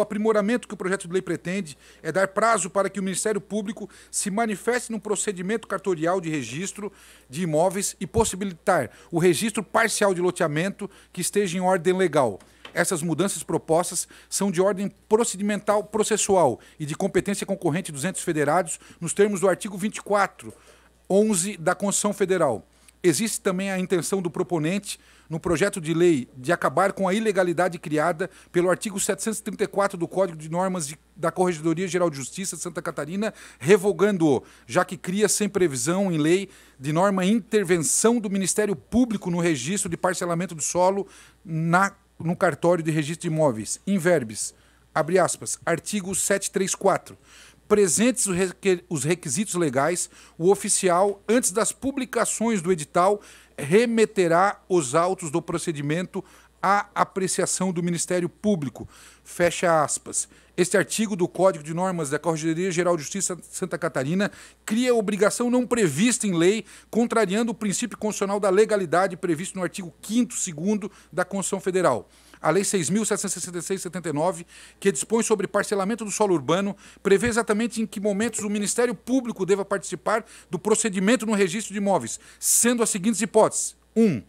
aprimoramento que o projeto de lei pretende é dar prazo para que o Ministério Público se manifeste no procedimento cartorial de registro de imóveis e possibilitar o registro parcial de loteamento que esteja em ordem legal. Essas mudanças propostas são de ordem procedimental processual e de competência concorrente dos entes federados nos termos do artigo 24 11 da Constituição Federal. Existe também a intenção do proponente, no projeto de lei, de acabar com a ilegalidade criada pelo artigo 734 do Código de Normas de, da Corregedoria Geral de Justiça de Santa Catarina, revogando-o, já que cria sem previsão em lei de norma intervenção do Ministério Público no registro de parcelamento do solo na, no cartório de registro de imóveis. Inverbes, abre aspas, artigo 734 presentes os requisitos legais, o oficial, antes das publicações do edital, remeterá os autos do procedimento à apreciação do Ministério Público. Fecha aspas. Este artigo do Código de Normas da Corregedoria Geral de Justiça de Santa Catarina cria obrigação não prevista em lei, contrariando o princípio constitucional da legalidade previsto no artigo 5 2 da Constituição Federal. A Lei 6.766-79, que dispõe sobre parcelamento do solo urbano, prevê exatamente em que momentos o Ministério Público deva participar do procedimento no registro de imóveis, sendo as seguintes hipóteses: 1. Um,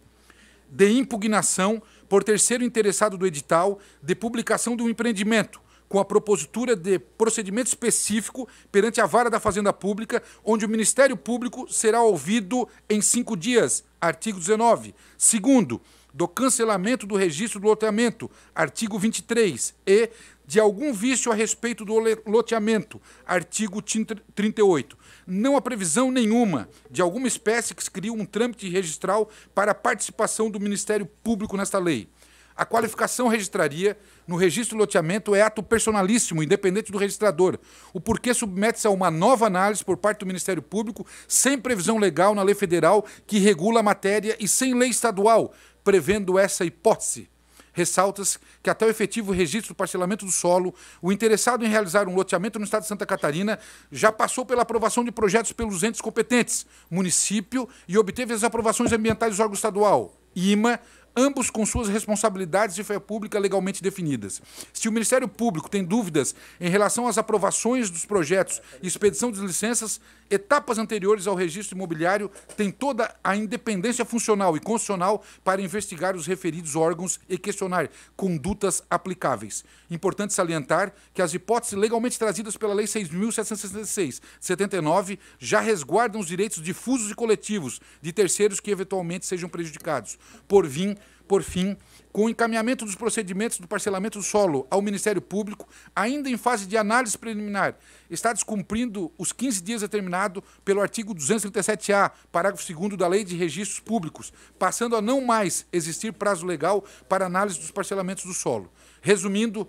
de impugnação por terceiro interessado do edital de publicação de um empreendimento, com a propositura de procedimento específico perante a vara da Fazenda Pública, onde o Ministério Público será ouvido em cinco dias. Artigo 19. Segundo, do cancelamento do registro do loteamento, artigo 23, e de algum vício a respeito do loteamento, artigo 38. Não há previsão nenhuma de alguma espécie que se crie um trâmite registral para a participação do Ministério Público nesta lei. A qualificação registraria no registro do loteamento é ato personalíssimo, independente do registrador, o porquê submete-se a uma nova análise por parte do Ministério Público, sem previsão legal na lei federal que regula a matéria e sem lei estadual, prevendo essa hipótese. Ressaltas que até o efetivo registro do parcelamento do solo, o interessado em realizar um loteamento no estado de Santa Catarina já passou pela aprovação de projetos pelos entes competentes, município, e obteve as aprovações ambientais do órgão estadual, IMA, ambos com suas responsabilidades de fé pública legalmente definidas. Se o Ministério Público tem dúvidas em relação às aprovações dos projetos e expedição de licenças, etapas anteriores ao registro imobiliário têm toda a independência funcional e constitucional para investigar os referidos órgãos e questionar condutas aplicáveis. Importante salientar que as hipóteses legalmente trazidas pela Lei 6.766-79 já resguardam os direitos difusos e coletivos de terceiros que eventualmente sejam prejudicados. Por fim, por fim, com o encaminhamento dos procedimentos do parcelamento do solo ao Ministério Público, ainda em fase de análise preliminar, está descumprindo os 15 dias determinado pelo artigo 237-A, parágrafo 2 da Lei de Registros Públicos, passando a não mais existir prazo legal para análise dos parcelamentos do solo. Resumindo,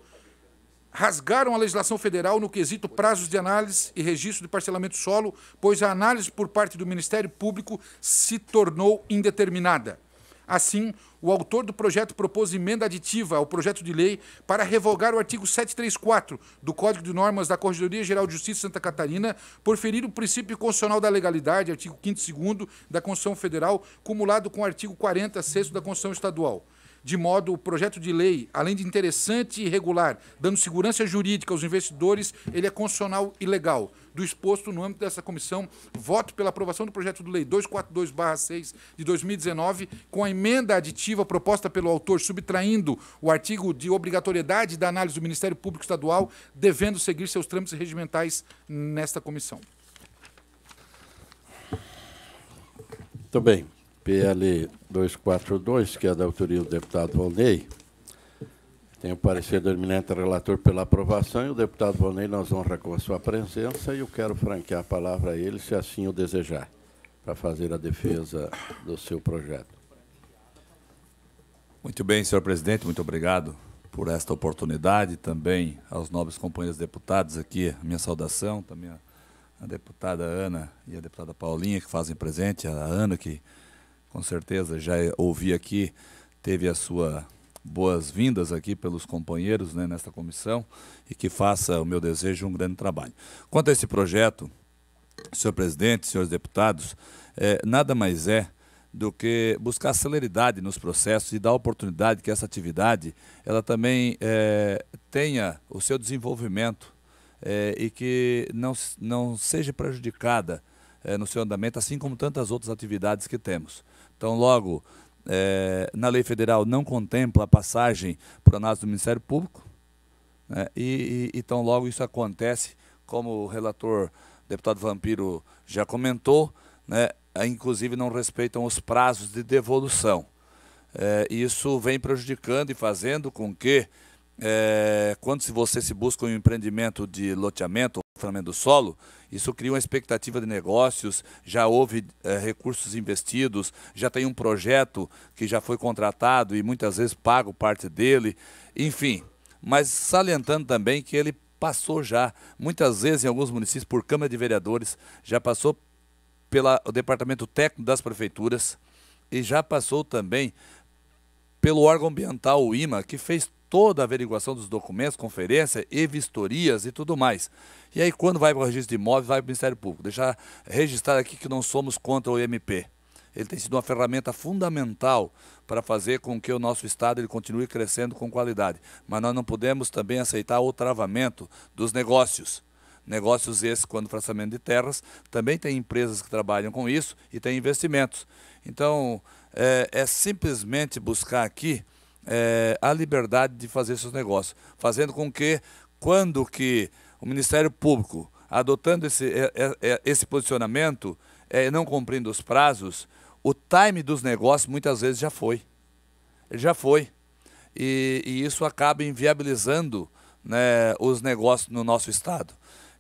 rasgaram a legislação federal no quesito prazos de análise e registro de parcelamento solo, pois a análise por parte do Ministério Público se tornou indeterminada. Assim, o autor do projeto propôs emenda aditiva ao projeto de lei para revogar o artigo 734 do Código de Normas da Corregedoria Geral de Justiça de Santa Catarina por ferir o princípio constitucional da legalidade, artigo 5 2 da Constituição Federal, cumulado com o artigo 40 6 da Constituição Estadual de modo o projeto de lei, além de interessante e regular, dando segurança jurídica aos investidores, ele é constitucional e legal. Do exposto no âmbito dessa comissão, voto pela aprovação do projeto de lei 242/6 de 2019, com a emenda aditiva proposta pelo autor subtraindo o artigo de obrigatoriedade da análise do Ministério Público Estadual, devendo seguir seus trâmites regimentais nesta comissão. Muito bem. PL 242, que é da autoria do deputado Volney, tenho o parecer do eminente relator pela aprovação e o deputado Volney nos honra com a sua presença e eu quero franquear a palavra a ele, se assim o desejar, para fazer a defesa do seu projeto. Muito bem, senhor presidente, muito obrigado por esta oportunidade, também aos nobres companheiros deputados aqui, minha saudação, também à a deputada Ana e a deputada Paulinha que fazem presente, a Ana que com certeza, já ouvi aqui, teve a sua boas-vindas aqui pelos companheiros né, nesta comissão e que faça o meu desejo um grande trabalho. Quanto a esse projeto, senhor presidente, senhores deputados, é, nada mais é do que buscar celeridade nos processos e dar oportunidade que essa atividade ela também é, tenha o seu desenvolvimento é, e que não, não seja prejudicada é, no seu andamento, assim como tantas outras atividades que temos. Então, logo, é, na lei federal não contempla a passagem por análise do Ministério Público, né? e, e, então logo isso acontece, como o relator deputado Vampiro já comentou, né? Ah, inclusive não respeitam os prazos de devolução. É, isso vem prejudicando e fazendo com que, é, quando se você se busca um empreendimento de loteamento, tratamento do solo, isso cria uma expectativa de negócios, já houve é, recursos investidos, já tem um projeto que já foi contratado e muitas vezes pago parte dele, enfim. Mas salientando também que ele passou já, muitas vezes em alguns municípios, por Câmara de Vereadores, já passou pelo Departamento Técnico das Prefeituras e já passou também pelo órgão ambiental, o IMA, que fez toda a averiguação dos documentos, conferência e vistorias e tudo mais. E aí, quando vai para o registro de imóveis, vai para o Ministério Público. Deixar registrar aqui que não somos contra o MP. Ele tem sido uma ferramenta fundamental para fazer com que o nosso Estado ele continue crescendo com qualidade. Mas nós não podemos também aceitar o travamento dos negócios. Negócios esses, quando fraçamento de terras, também tem empresas que trabalham com isso e tem investimentos. Então, é, é simplesmente buscar aqui é, a liberdade de fazer seus negócios, fazendo com que, quando que o Ministério Público, adotando esse, é, é, é esse posicionamento, é, não cumprindo os prazos, o time dos negócios muitas vezes já foi. Ele já foi. E, e isso acaba inviabilizando né, os negócios no nosso estado.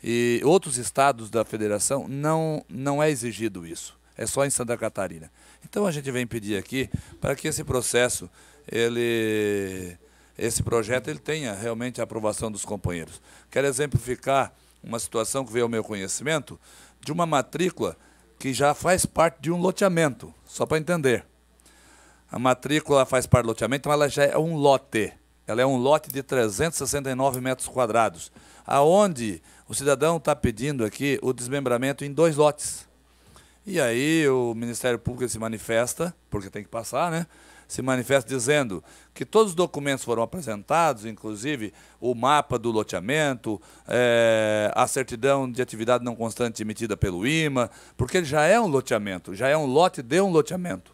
E outros estados da federação não, não é exigido isso. É só em Santa Catarina. Então a gente vem pedir aqui para que esse processo ele, esse projeto ele tenha realmente a aprovação dos companheiros. Quero exemplificar uma situação que veio ao meu conhecimento de uma matrícula que já faz parte de um loteamento, só para entender. A matrícula faz parte do loteamento, mas então ela já é um lote. Ela é um lote de 369 metros quadrados, aonde o cidadão está pedindo aqui o desmembramento em dois lotes. E aí o Ministério Público se manifesta, porque tem que passar, né? se manifesta dizendo que todos os documentos foram apresentados, inclusive o mapa do loteamento, é, a certidão de atividade não constante emitida pelo IMA, porque ele já é um loteamento, já é um lote de um loteamento.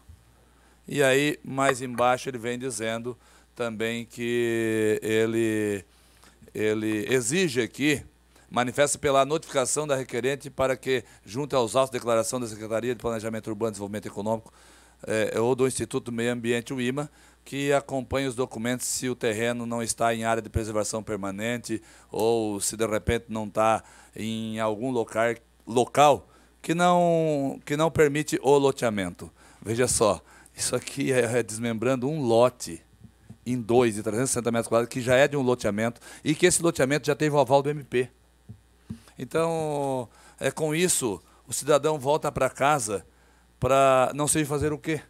E aí, mais embaixo, ele vem dizendo também que ele, ele exige aqui manifesta pela notificação da requerente para que, junto aos autos de declaração da Secretaria de Planejamento Urbano e Desenvolvimento Econômico, é, é ou do Instituto do Meio Ambiente, o IMA, que acompanha os documentos se o terreno não está em área de preservação permanente ou se de repente não está em algum local, local que, não, que não permite o loteamento. Veja só, isso aqui é, é desmembrando um lote em dois de 360 metros quadrados, que já é de um loteamento, e que esse loteamento já teve o aval do MP. Então, é com isso, o cidadão volta para casa para não se fazer o quê?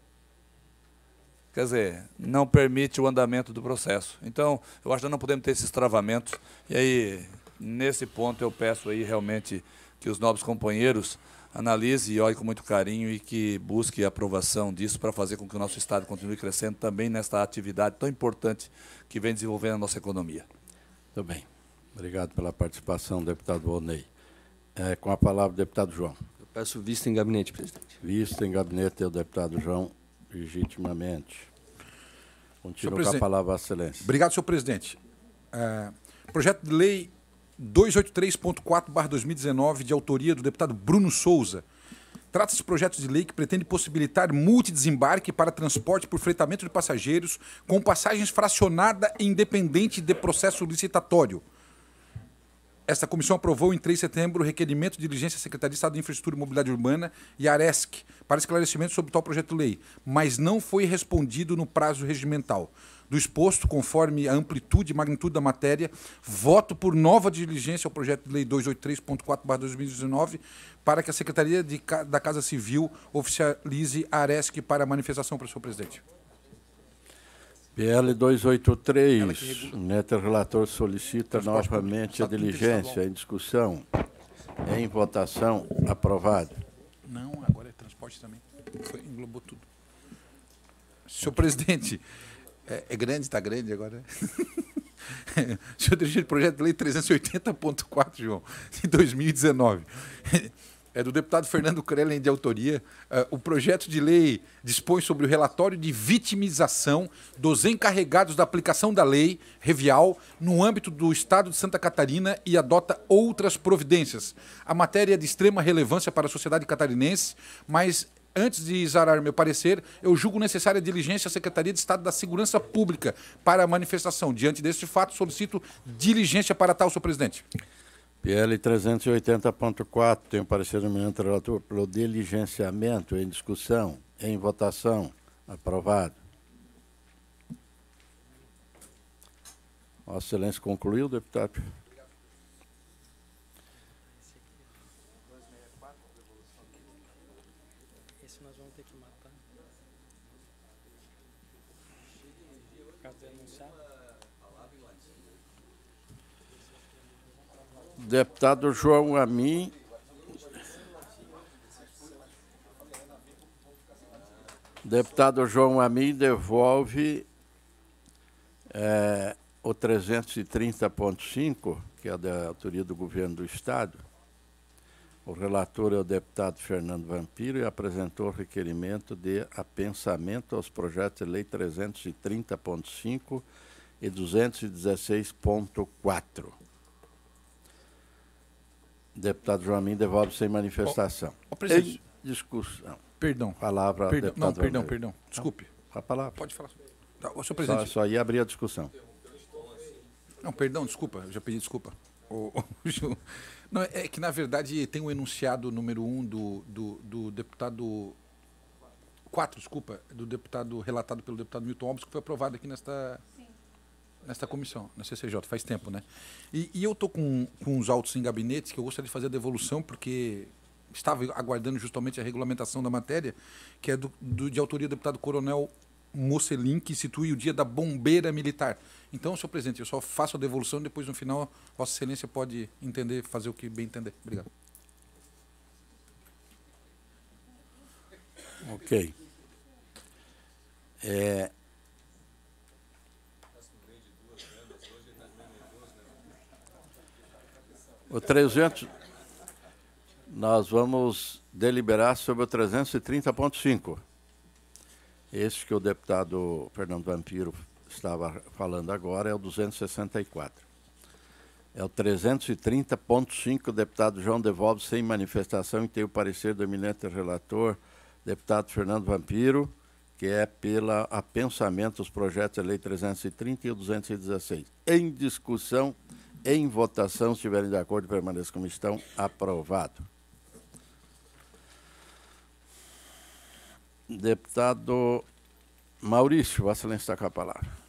Quer dizer, não permite o andamento do processo. Então, eu acho que não podemos ter esses travamentos. E aí, nesse ponto, eu peço aí realmente que os nobres companheiros analise e olhe com muito carinho e que busque a aprovação disso para fazer com que o nosso Estado continue crescendo também nesta atividade tão importante que vem desenvolvendo a nossa economia. Muito bem. Obrigado pela participação, deputado Bonei. É, com a palavra, deputado João. Peço vista em gabinete, presidente. Vista em gabinete ao é deputado João, legitimamente. Continua com a palavra, a Excelência. Obrigado, senhor presidente. É, projeto de lei 283.4-2019, de autoria do deputado Bruno Souza. Trata-se de projeto de lei que pretende possibilitar multidesembarque para transporte por freitamento de passageiros com passagens fracionada e independente de processo licitatório. Esta comissão aprovou em 3 de setembro o requerimento de diligência à Secretaria de Estado de Infraestrutura e Mobilidade Urbana e ARESC para esclarecimento sobre tal projeto-lei, de mas não foi respondido no prazo regimental. Do exposto, conforme a amplitude e magnitude da matéria, voto por nova diligência ao projeto de lei 283.4-2019 para que a Secretaria de, da Casa Civil oficialize a ARESC para manifestação para o senhor presidente. PL 283, regula... neto relator solicita Transporte novamente a tá diligência em discussão. Em votação, aprovado. Não, agora é transporte também. Foi, englobou tudo. Senhor presidente, é, é grande, está grande agora. Senhor dirigente, projeto de lei 380.4, João, de 2019. é do deputado Fernando Crellen de autoria. Uh, o projeto de lei dispõe sobre o relatório de vitimização dos encarregados da aplicação da lei revial no âmbito do Estado de Santa Catarina e adota outras providências. A matéria é de extrema relevância para a sociedade catarinense, mas antes de zarar meu parecer, eu julgo necessária a diligência à Secretaria de Estado da Segurança Pública para a manifestação. Diante deste fato, solicito diligência para tal, senhor presidente. PL 380.4, tem o parecer do ministro relator pelo diligenciamento em discussão, em votação. Aprovado. Vossa Excelência concluiu, deputado? deputado João Amin. Deputado João Amin devolve é, o 330.5, que é da autoria do governo do Estado. O relator é o deputado Fernando Vampiro e apresentou o requerimento de apensamento aos projetos de lei 330.5 e 216.4. Deputado Joaquim devolve sem manifestação. Oh, oh, em discussão. Perdão. Palavra perdão. Não, perdão, perdão. Desculpe. a palavra. Pode falar. Tá, o senhor presidente. Só, só ia abrir a discussão. Não, perdão, desculpa. Eu já pedi desculpa. O, não, é que, na verdade, tem o um enunciado número um do, do, do deputado... Quatro, desculpa, do deputado relatado pelo deputado Milton Alves, que foi aprovado aqui nesta, nesta comissão, na CCJ, faz tempo, né? E, e eu estou com, com os autos em gabinetes que eu gostaria de fazer a devolução, porque estava aguardando justamente a regulamentação da matéria, que é do, do de autoria do deputado Coronel Mocelin, que institui o dia da bombeira militar. Então, senhor presidente, eu só faço a devolução e depois, no final, Vossa Excelência pode entender, fazer o que bem entender. Obrigado. Ok. É, O 300, nós vamos deliberar sobre o 330.5. esse que o deputado Fernando Vampiro estava falando agora é o 264. É o 330.5, deputado João devolve sem manifestação e tem o parecer do eminente relator, deputado Fernando Vampiro, que é pela apensamento dos projetos de lei 330 e o 216. Em discussão, em votação. Se estiverem de acordo, permaneçam como estão. Aprovado. Deputado Maurício, Vossa Excelência está com a palavra.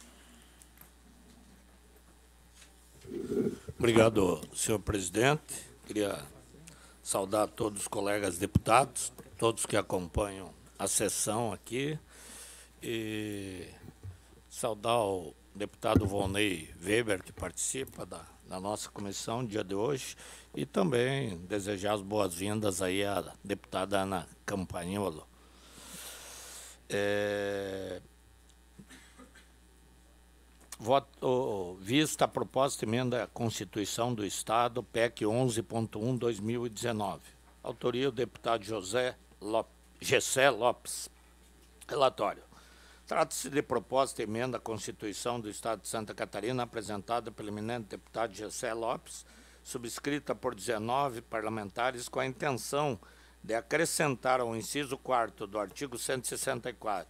Obrigado, senhor presidente. Queria saudar todos os colegas deputados, todos que acompanham a sessão aqui. E saudar o deputado Volney Weber, que participa da na nossa comissão no dia de hoje e também desejar as boas-vindas aí à deputada Ana Campagnolo. É... Voto, vista a proposta de emenda à Constituição do Estado, PEC 11.1-2019. Autoria o deputado José Lopes, Gessé Lopes. Relatório. Trata-se de proposta emenda à Constituição do Estado de Santa Catarina, apresentada pelo eminente deputado Gessé Lopes, subscrita por 19 parlamentares, com a intenção de acrescentar ao inciso 4 do artigo 164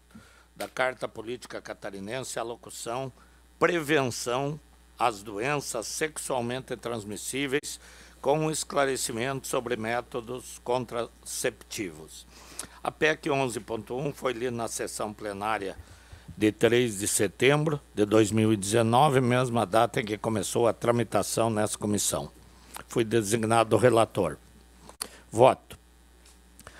da Carta Política Catarinense a locução prevenção às doenças sexualmente transmissíveis, com um esclarecimento sobre métodos contraceptivos. A PEC 11.1 foi lida na sessão plenária de 3 de setembro de 2019, mesma data em que começou a tramitação nessa comissão. Fui designado relator. Voto.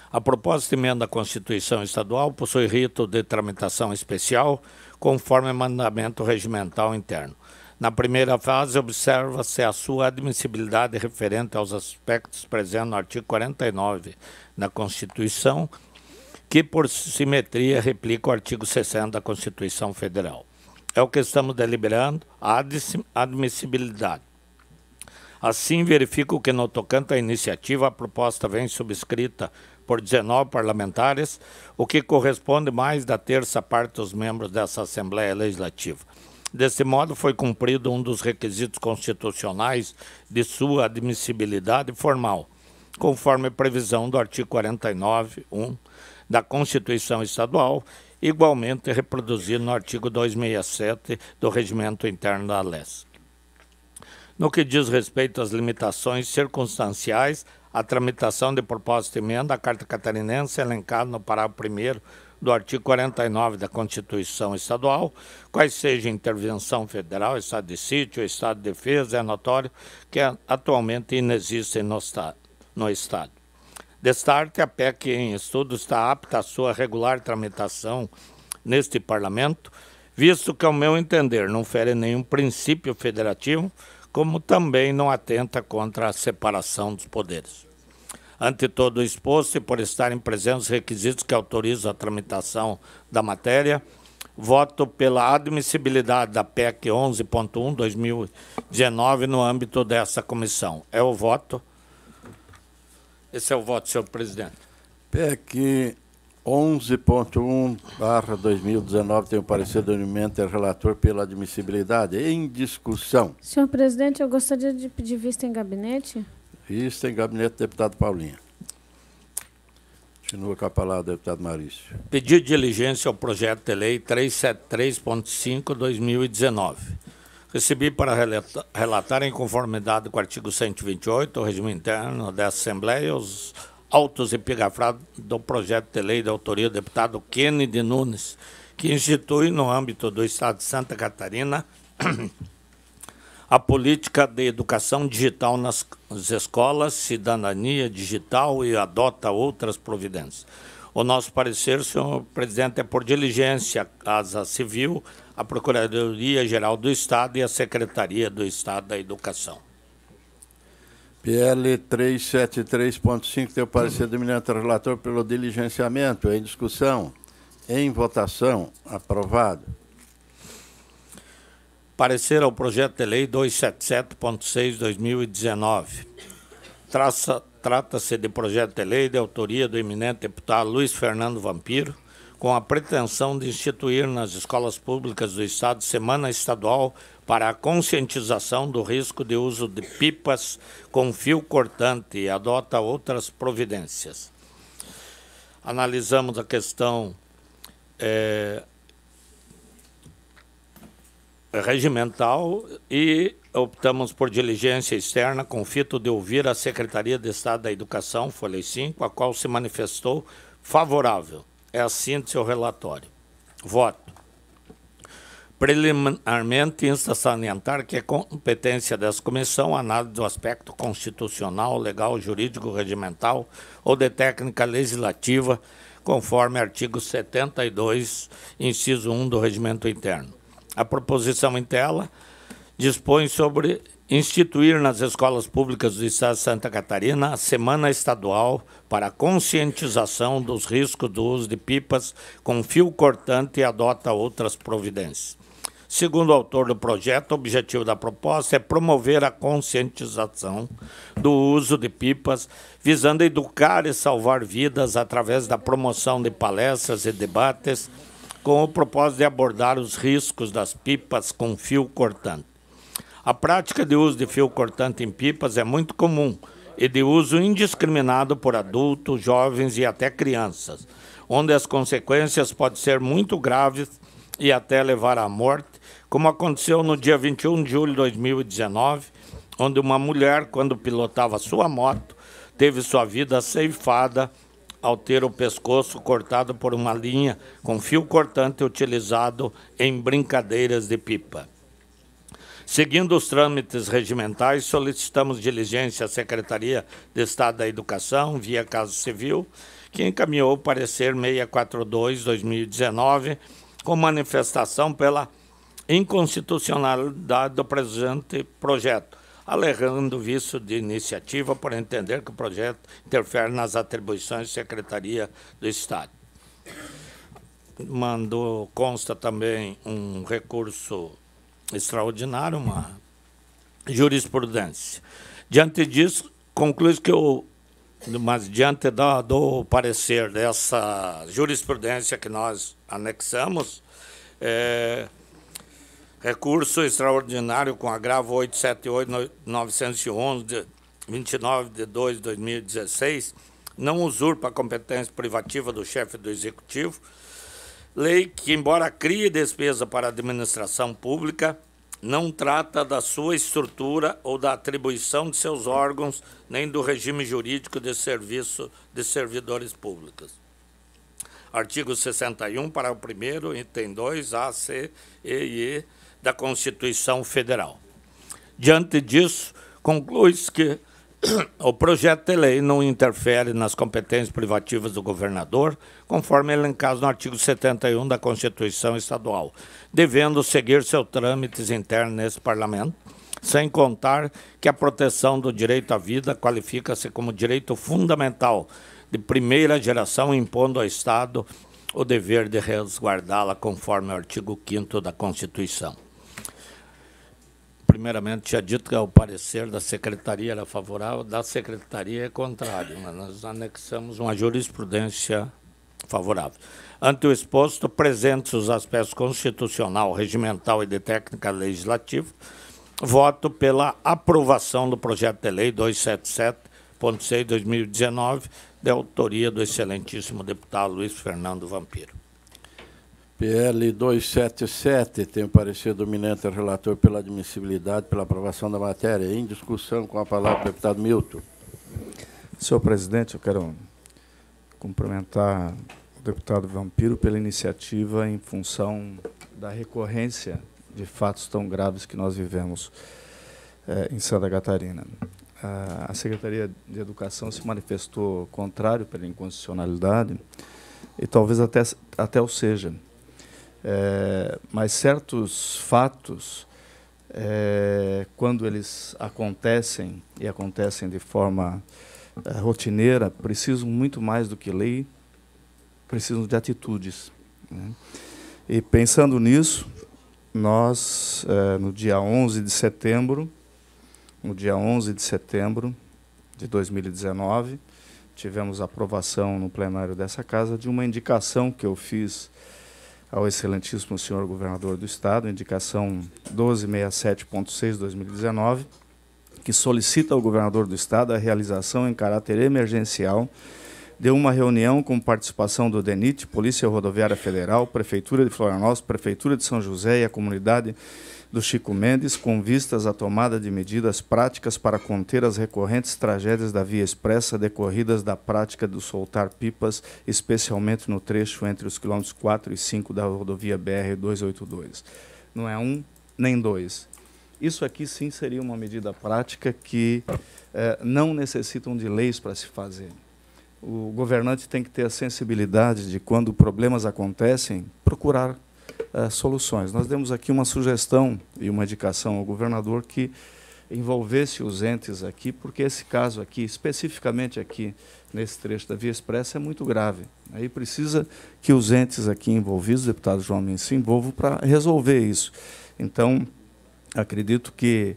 A proposta de emenda à Constituição Estadual possui rito de tramitação especial, conforme mandamento regimental interno. Na primeira fase, observa-se a sua admissibilidade referente aos aspectos presentes no artigo 49 da Constituição que por simetria replica o artigo 60 da Constituição Federal. É o que estamos deliberando, a admissibilidade. Assim, verifico que, no tocante à iniciativa, a proposta vem subscrita por 19 parlamentares, o que corresponde mais da terça parte dos membros dessa Assembleia Legislativa. Desse modo, foi cumprido um dos requisitos constitucionais de sua admissibilidade formal, conforme previsão do artigo 49, da Constituição Estadual, igualmente reproduzido no artigo 267 do Regimento Interno da Leste. No que diz respeito às limitações circunstanciais, à tramitação de proposta de emenda à Carta Catarinense, é elencada no parágrafo 1 do artigo 49 da Constituição Estadual, quais seja intervenção federal, estado de sítio, estado de defesa, é notório que atualmente inexistem no No estado. Destarte a PEC em estudo está apta à sua regular tramitação neste Parlamento, visto que, ao meu entender, não fere nenhum princípio federativo, como também não atenta contra a separação dos poderes. Ante todo exposto e por estarem presentes os requisitos que autorizam a tramitação da matéria, voto pela admissibilidade da PEC 11.1 2019 no âmbito dessa comissão. É o voto. Esse é o voto, senhor presidente. PEC 11.1 barra 2019 tem o parecer do unimento é relator pela admissibilidade. Em discussão. Senhor presidente, eu gostaria de pedir vista em gabinete. Vista em gabinete, deputado Paulinha. Continua com a palavra, deputado Maurício. Pedido de diligência ao projeto de lei 373.5-2019 Recebi para relatar, em conformidade com o artigo 128 do regime interno da Assembleia, os autos e pigafrados do projeto de lei da autoria do deputado Kennedy Nunes, que institui, no âmbito do Estado de Santa Catarina, a política de educação digital nas escolas, cidadania digital e adota outras providências. O nosso parecer, senhor presidente, é por diligência, Casa Civil, a Procuradoria-Geral do Estado e a Secretaria do Estado da Educação. PL 373.5, tem o parecer do ministro relator pelo diligenciamento. Em discussão. Em votação. Aprovado. Parecer ao projeto de lei 277.6-2019. Traça Trata-se de projeto de lei de autoria do eminente deputado Luiz Fernando Vampiro, com a pretensão de instituir nas escolas públicas do Estado Semana Estadual para a conscientização do risco de uso de pipas com fio cortante e adota outras providências. Analisamos a questão é, regimental e optamos por diligência externa com fito de ouvir a Secretaria de Estado da Educação, Folha 5, a qual se manifestou favorável. É a síntese ao relatório. Voto. Preliminarmente, insta salientar que é competência dessa comissão a análise do aspecto constitucional, legal, jurídico, regimental ou de técnica legislativa, conforme artigo 72, inciso 1 do Regimento Interno. A proposição em tela dispõe sobre instituir nas escolas públicas do Estado de Santa Catarina a Semana Estadual para a Conscientização dos Riscos do Uso de Pipas com Fio Cortante e adota outras providências. Segundo o autor do projeto, o objetivo da proposta é promover a conscientização do uso de pipas, visando educar e salvar vidas através da promoção de palestras e debates, com o propósito de abordar os riscos das pipas com fio cortante. A prática de uso de fio cortante em pipas é muito comum e de uso indiscriminado por adultos, jovens e até crianças, onde as consequências podem ser muito graves e até levar à morte, como aconteceu no dia 21 de julho de 2019, onde uma mulher, quando pilotava sua moto, teve sua vida ceifada ao ter o pescoço cortado por uma linha com fio cortante utilizado em brincadeiras de pipa. Seguindo os trâmites regimentais, solicitamos diligência à Secretaria de Estado da Educação, via Caso Civil, que encaminhou o parecer 642-2019, com manifestação pela inconstitucionalidade do presente projeto, alegando vício de iniciativa por entender que o projeto interfere nas atribuições da Secretaria do Estado. Mandou, consta também um recurso extraordinária, uma jurisprudência. Diante disso, conclui que eu mas diante do parecer dessa jurisprudência que nós anexamos, é, recurso extraordinário com agravo 878-911, 29 de 2 de 2016, não usurpa a competência privativa do chefe do Executivo, Lei que, embora crie despesa para a administração pública, não trata da sua estrutura ou da atribuição de seus órgãos, nem do regime jurídico de serviço de servidores públicos. Artigo 61, para o primeiro, item 2, A, C e E da Constituição Federal. Diante disso, conclui-se que o projeto de lei não interfere nas competências privativas do governador, conforme elencado no artigo 71 da Constituição Estadual, devendo seguir seus trâmites internos nesse parlamento, sem contar que a proteção do direito à vida qualifica-se como direito fundamental de primeira geração, impondo ao Estado o dever de resguardá-la conforme o artigo 5 da Constituição primeiramente tinha dito que o parecer da secretaria era favorável, da secretaria é contrário, mas nós anexamos uma jurisprudência favorável. Ante o exposto, presentes os aspectos constitucional, regimental e de técnica legislativa, voto pela aprovação do projeto de lei 277.6 2019, de autoria do excelentíssimo deputado Luiz Fernando Vampiro. PL 277 tem o parecer dominante ao relator pela admissibilidade, pela aprovação da matéria. Em discussão, com a palavra o deputado Milton. Senhor presidente, eu quero cumprimentar o deputado Vampiro pela iniciativa em função da recorrência de fatos tão graves que nós vivemos eh, em Santa Catarina. A Secretaria de Educação se manifestou contrário pela inconstitucionalidade e talvez até, até o seja. É, mas certos fatos, é, quando eles acontecem, e acontecem de forma é, rotineira, precisam muito mais do que lei, precisam de atitudes. Né? E pensando nisso, nós, é, no dia 11 de setembro, no dia 11 de setembro de 2019, tivemos aprovação no plenário dessa casa de uma indicação que eu fiz ao excelentíssimo senhor governador do Estado, indicação 1267.6-2019, que solicita ao governador do Estado a realização em caráter emergencial de uma reunião com participação do DENIT, Polícia Rodoviária Federal, Prefeitura de Florianópolis, Prefeitura de São José e a comunidade do Chico Mendes, com vistas à tomada de medidas práticas para conter as recorrentes tragédias da Via Expressa decorridas da prática do soltar pipas, especialmente no trecho entre os quilômetros 4 e 5 da rodovia BR-282. Não é um nem dois. Isso aqui sim seria uma medida prática que eh, não necessitam de leis para se fazer. O governante tem que ter a sensibilidade de quando problemas acontecem, procurar eh, soluções. Nós demos aqui uma sugestão e uma indicação ao governador que envolvesse os entes aqui, porque esse caso aqui, especificamente aqui nesse trecho da Via Expressa, é muito grave. Aí precisa que os entes aqui envolvidos, o deputado João Mendes, se envolvam para resolver isso. Então, acredito que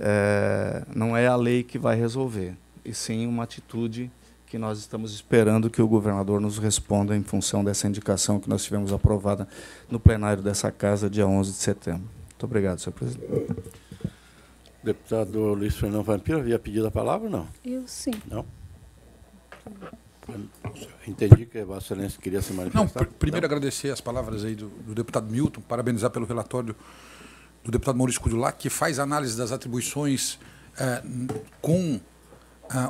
é, não é a lei que vai resolver, e sim uma atitude que nós estamos esperando que o governador nos responda em função dessa indicação que nós tivemos aprovada no plenário dessa casa, dia 11 de setembro. Muito obrigado, senhor presidente. Deputado Luiz Fernando Vampiro, havia pedido a palavra ou não? Eu sim. Não? Entendi que a Vossa Excelência queria se manifestar. Não, primeiro não. agradecer as palavras aí do, do, deputado Milton, parabenizar pelo relatório do deputado Maurício Cudulá, que faz análise das atribuições eh, com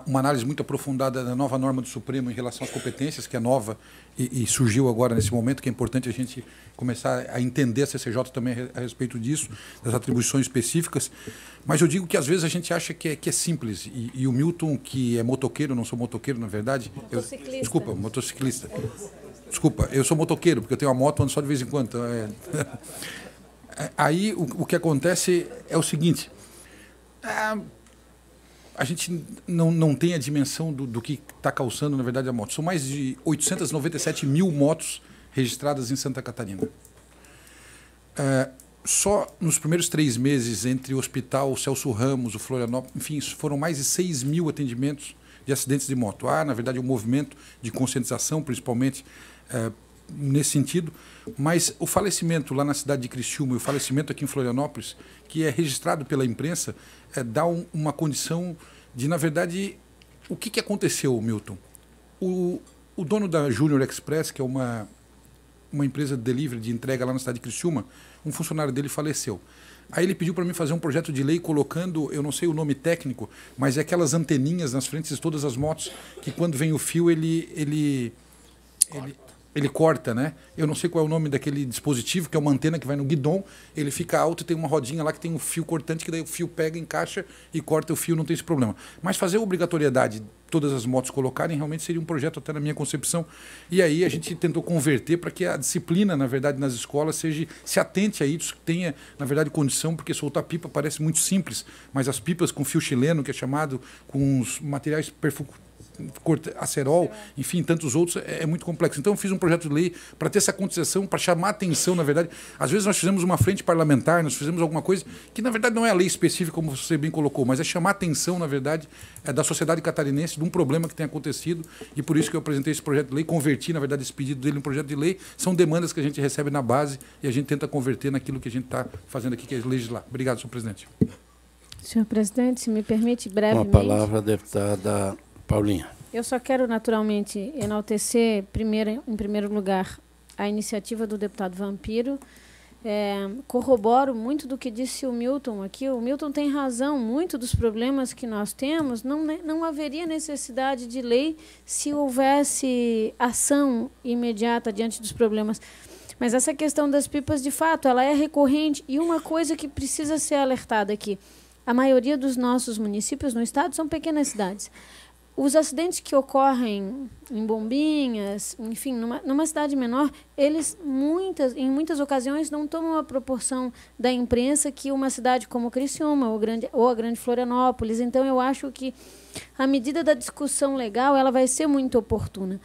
uma análise muito aprofundada da nova norma do Supremo em relação às competências, que é nova e, e surgiu agora nesse momento, que é importante a gente começar a entender a CCJ também a respeito disso, das atribuições específicas. Mas eu digo que às vezes a gente acha que é, que é simples. E, e o Milton, que é motoqueiro, não sou motoqueiro, na verdade. Motociclista. Eu, desculpa, motociclista. Desculpa, eu sou motoqueiro, porque eu tenho uma moto, ando só de vez em quando. Então é... Aí o, o, que acontece é o seguinte. Ah, a gente não, não tem a dimensão do, do que está causando, na verdade, a moto. São mais de 897 mil motos registradas em Santa Catarina. É, só nos primeiros três meses, entre o hospital, o Celso Ramos, o Florianópolis, enfim, foram mais de 6 mil atendimentos de acidentes de moto. Há, na verdade, um movimento de conscientização, principalmente é, nesse sentido, mas o falecimento lá na cidade de Criciúma e o falecimento aqui em Florianópolis, que é registrado pela imprensa, é, dá um, uma condição de, na verdade, o que, que aconteceu, Milton? O, o dono da Junior Express, que é uma, uma empresa de delivery, de entrega lá na cidade de Criciúma, um funcionário dele faleceu. Aí ele pediu para mim fazer um projeto de lei colocando, eu não sei o nome técnico, mas é aquelas anteninhas nas frentes de todas as motos que quando vem o fio ele ele, ele ele corta, né? Eu não sei qual é o nome daquele dispositivo, que é uma antena que vai no guidon. ele fica alto, e tem uma rodinha lá que tem um fio cortante, que daí o fio pega, encaixa e corta o fio, não tem esse problema. Mas fazer obrigatoriedade todas as motos colocarem realmente seria um projeto até na minha concepção. E aí a gente tentou converter para que a disciplina, na verdade, nas escolas seja se atente a isso, tenha, na verdade, condição, porque soltar pipa parece muito simples, mas as pipas com fio chileno, que é chamado, com os materiais perfusionados, acerol, enfim, tantos outros, é, é muito complexo. Então, eu fiz um projeto de lei para ter essa concessão, para chamar atenção, na verdade. Às vezes, nós fizemos uma frente parlamentar, nós fizemos alguma coisa que, na verdade, não é a lei específica, como você bem colocou, mas é chamar atenção, na verdade, é, da sociedade catarinense de um problema que tem acontecido. E por isso que eu apresentei esse projeto de lei, converti, na verdade, esse pedido dele em um projeto de lei. São demandas que a gente recebe na base e a gente tenta converter naquilo que a gente está fazendo aqui, que é legislar. Obrigado, senhor presidente. Senhor presidente, se me permite brevemente. Uma palavra, deputada Paulinha. Eu só quero naturalmente enaltecer, primeiro, em primeiro lugar, a iniciativa do deputado Vampiro. É, corroboro muito do que disse o Milton aqui. O Milton tem razão. Muito dos problemas que nós temos não, né, não haveria necessidade de lei se houvesse ação imediata diante dos problemas. Mas essa questão das pipas, de fato, ela é recorrente. E uma coisa que precisa ser alertada aqui: a maioria dos nossos municípios no estado são pequenas cidades. Os acidentes que ocorrem em bombinhas, enfim, numa, numa cidade menor, eles muitas, em muitas ocasiões não tomam a proporção da imprensa que uma cidade como Criciúma ou, grande, ou a Grande Florianópolis. Então, eu acho que a medida da discussão legal ela vai ser muito oportuna.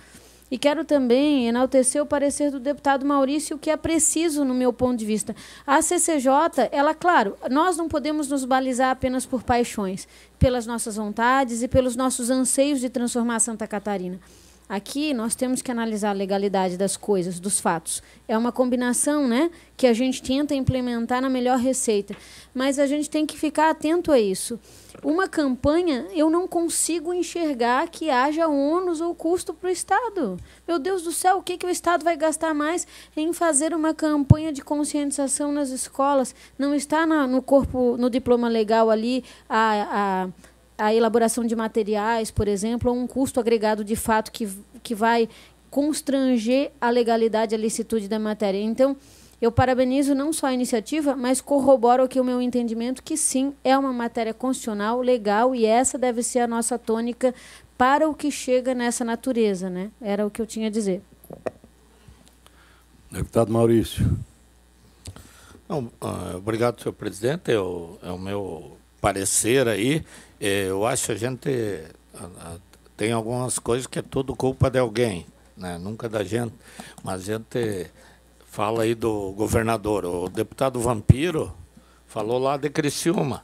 E quero também enaltecer o parecer do deputado Maurício, que é preciso no meu ponto de vista. A CCJ, ela, claro, nós não podemos nos balizar apenas por paixões, pelas nossas vontades e pelos nossos anseios de transformar Santa Catarina. Aqui nós temos que analisar a legalidade das coisas, dos fatos. É uma combinação, né, que a gente tenta implementar na melhor receita, mas a gente tem que ficar atento a isso. Uma campanha, eu não consigo enxergar que haja ônus ou custo para o Estado. Meu Deus do céu, o que, que o Estado vai gastar mais em fazer uma campanha de conscientização nas escolas? Não está na, no corpo, no diploma legal ali a, a a elaboração de materiais, por exemplo, ou um custo agregado de fato que, que vai constranger a legalidade e a licitude da matéria. Então, eu parabenizo não só a iniciativa, mas corroboro aqui o meu entendimento que sim, é uma matéria constitucional, legal, e essa deve ser a nossa tônica para o que chega nessa natureza. Né? Era o que eu tinha a dizer. Deputado Maurício. Não, ah, obrigado, senhor presidente. é o meu parecer aí. É, eu acho que a gente tem algumas coisas que é tudo culpa de alguém, né? nunca da gente, mas a gente fala aí do governador. O deputado Vampiro falou lá de Criciúma.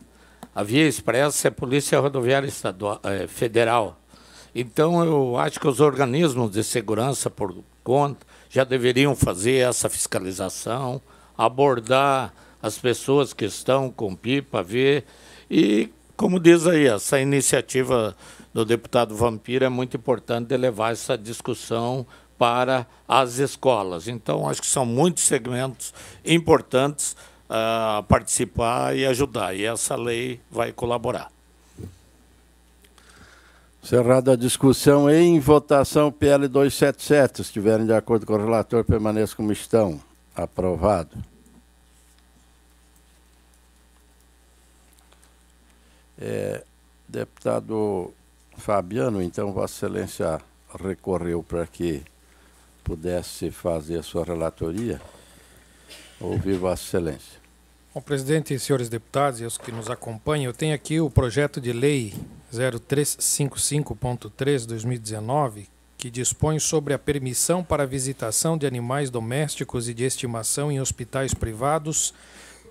A Via Expressa é Polícia Rodoviária Estadual, é, Federal. Então, eu acho que os organismos de segurança, por conta, já deveriam fazer essa fiscalização, abordar as pessoas que estão com pipa, ver e como diz aí, essa iniciativa do deputado Vampiro é muito importante levar essa discussão para as escolas. Então, acho que são muitos segmentos importantes a ah, participar e ajudar, e essa lei vai colaborar. Cerrada a discussão em votação PL 277. Se estiverem de acordo com o relator, permaneçam como estão. Aprovado. É, deputado Fabiano, então, Vossa Excelência recorreu para que pudesse fazer a sua relatoria. Ouvir Vossa Excelência. Bom, presidente e senhores deputados e os que nos acompanham, eu tenho aqui o projeto de lei 0355.3/2019, que dispõe sobre a permissão para visitação de animais domésticos e de estimação em hospitais privados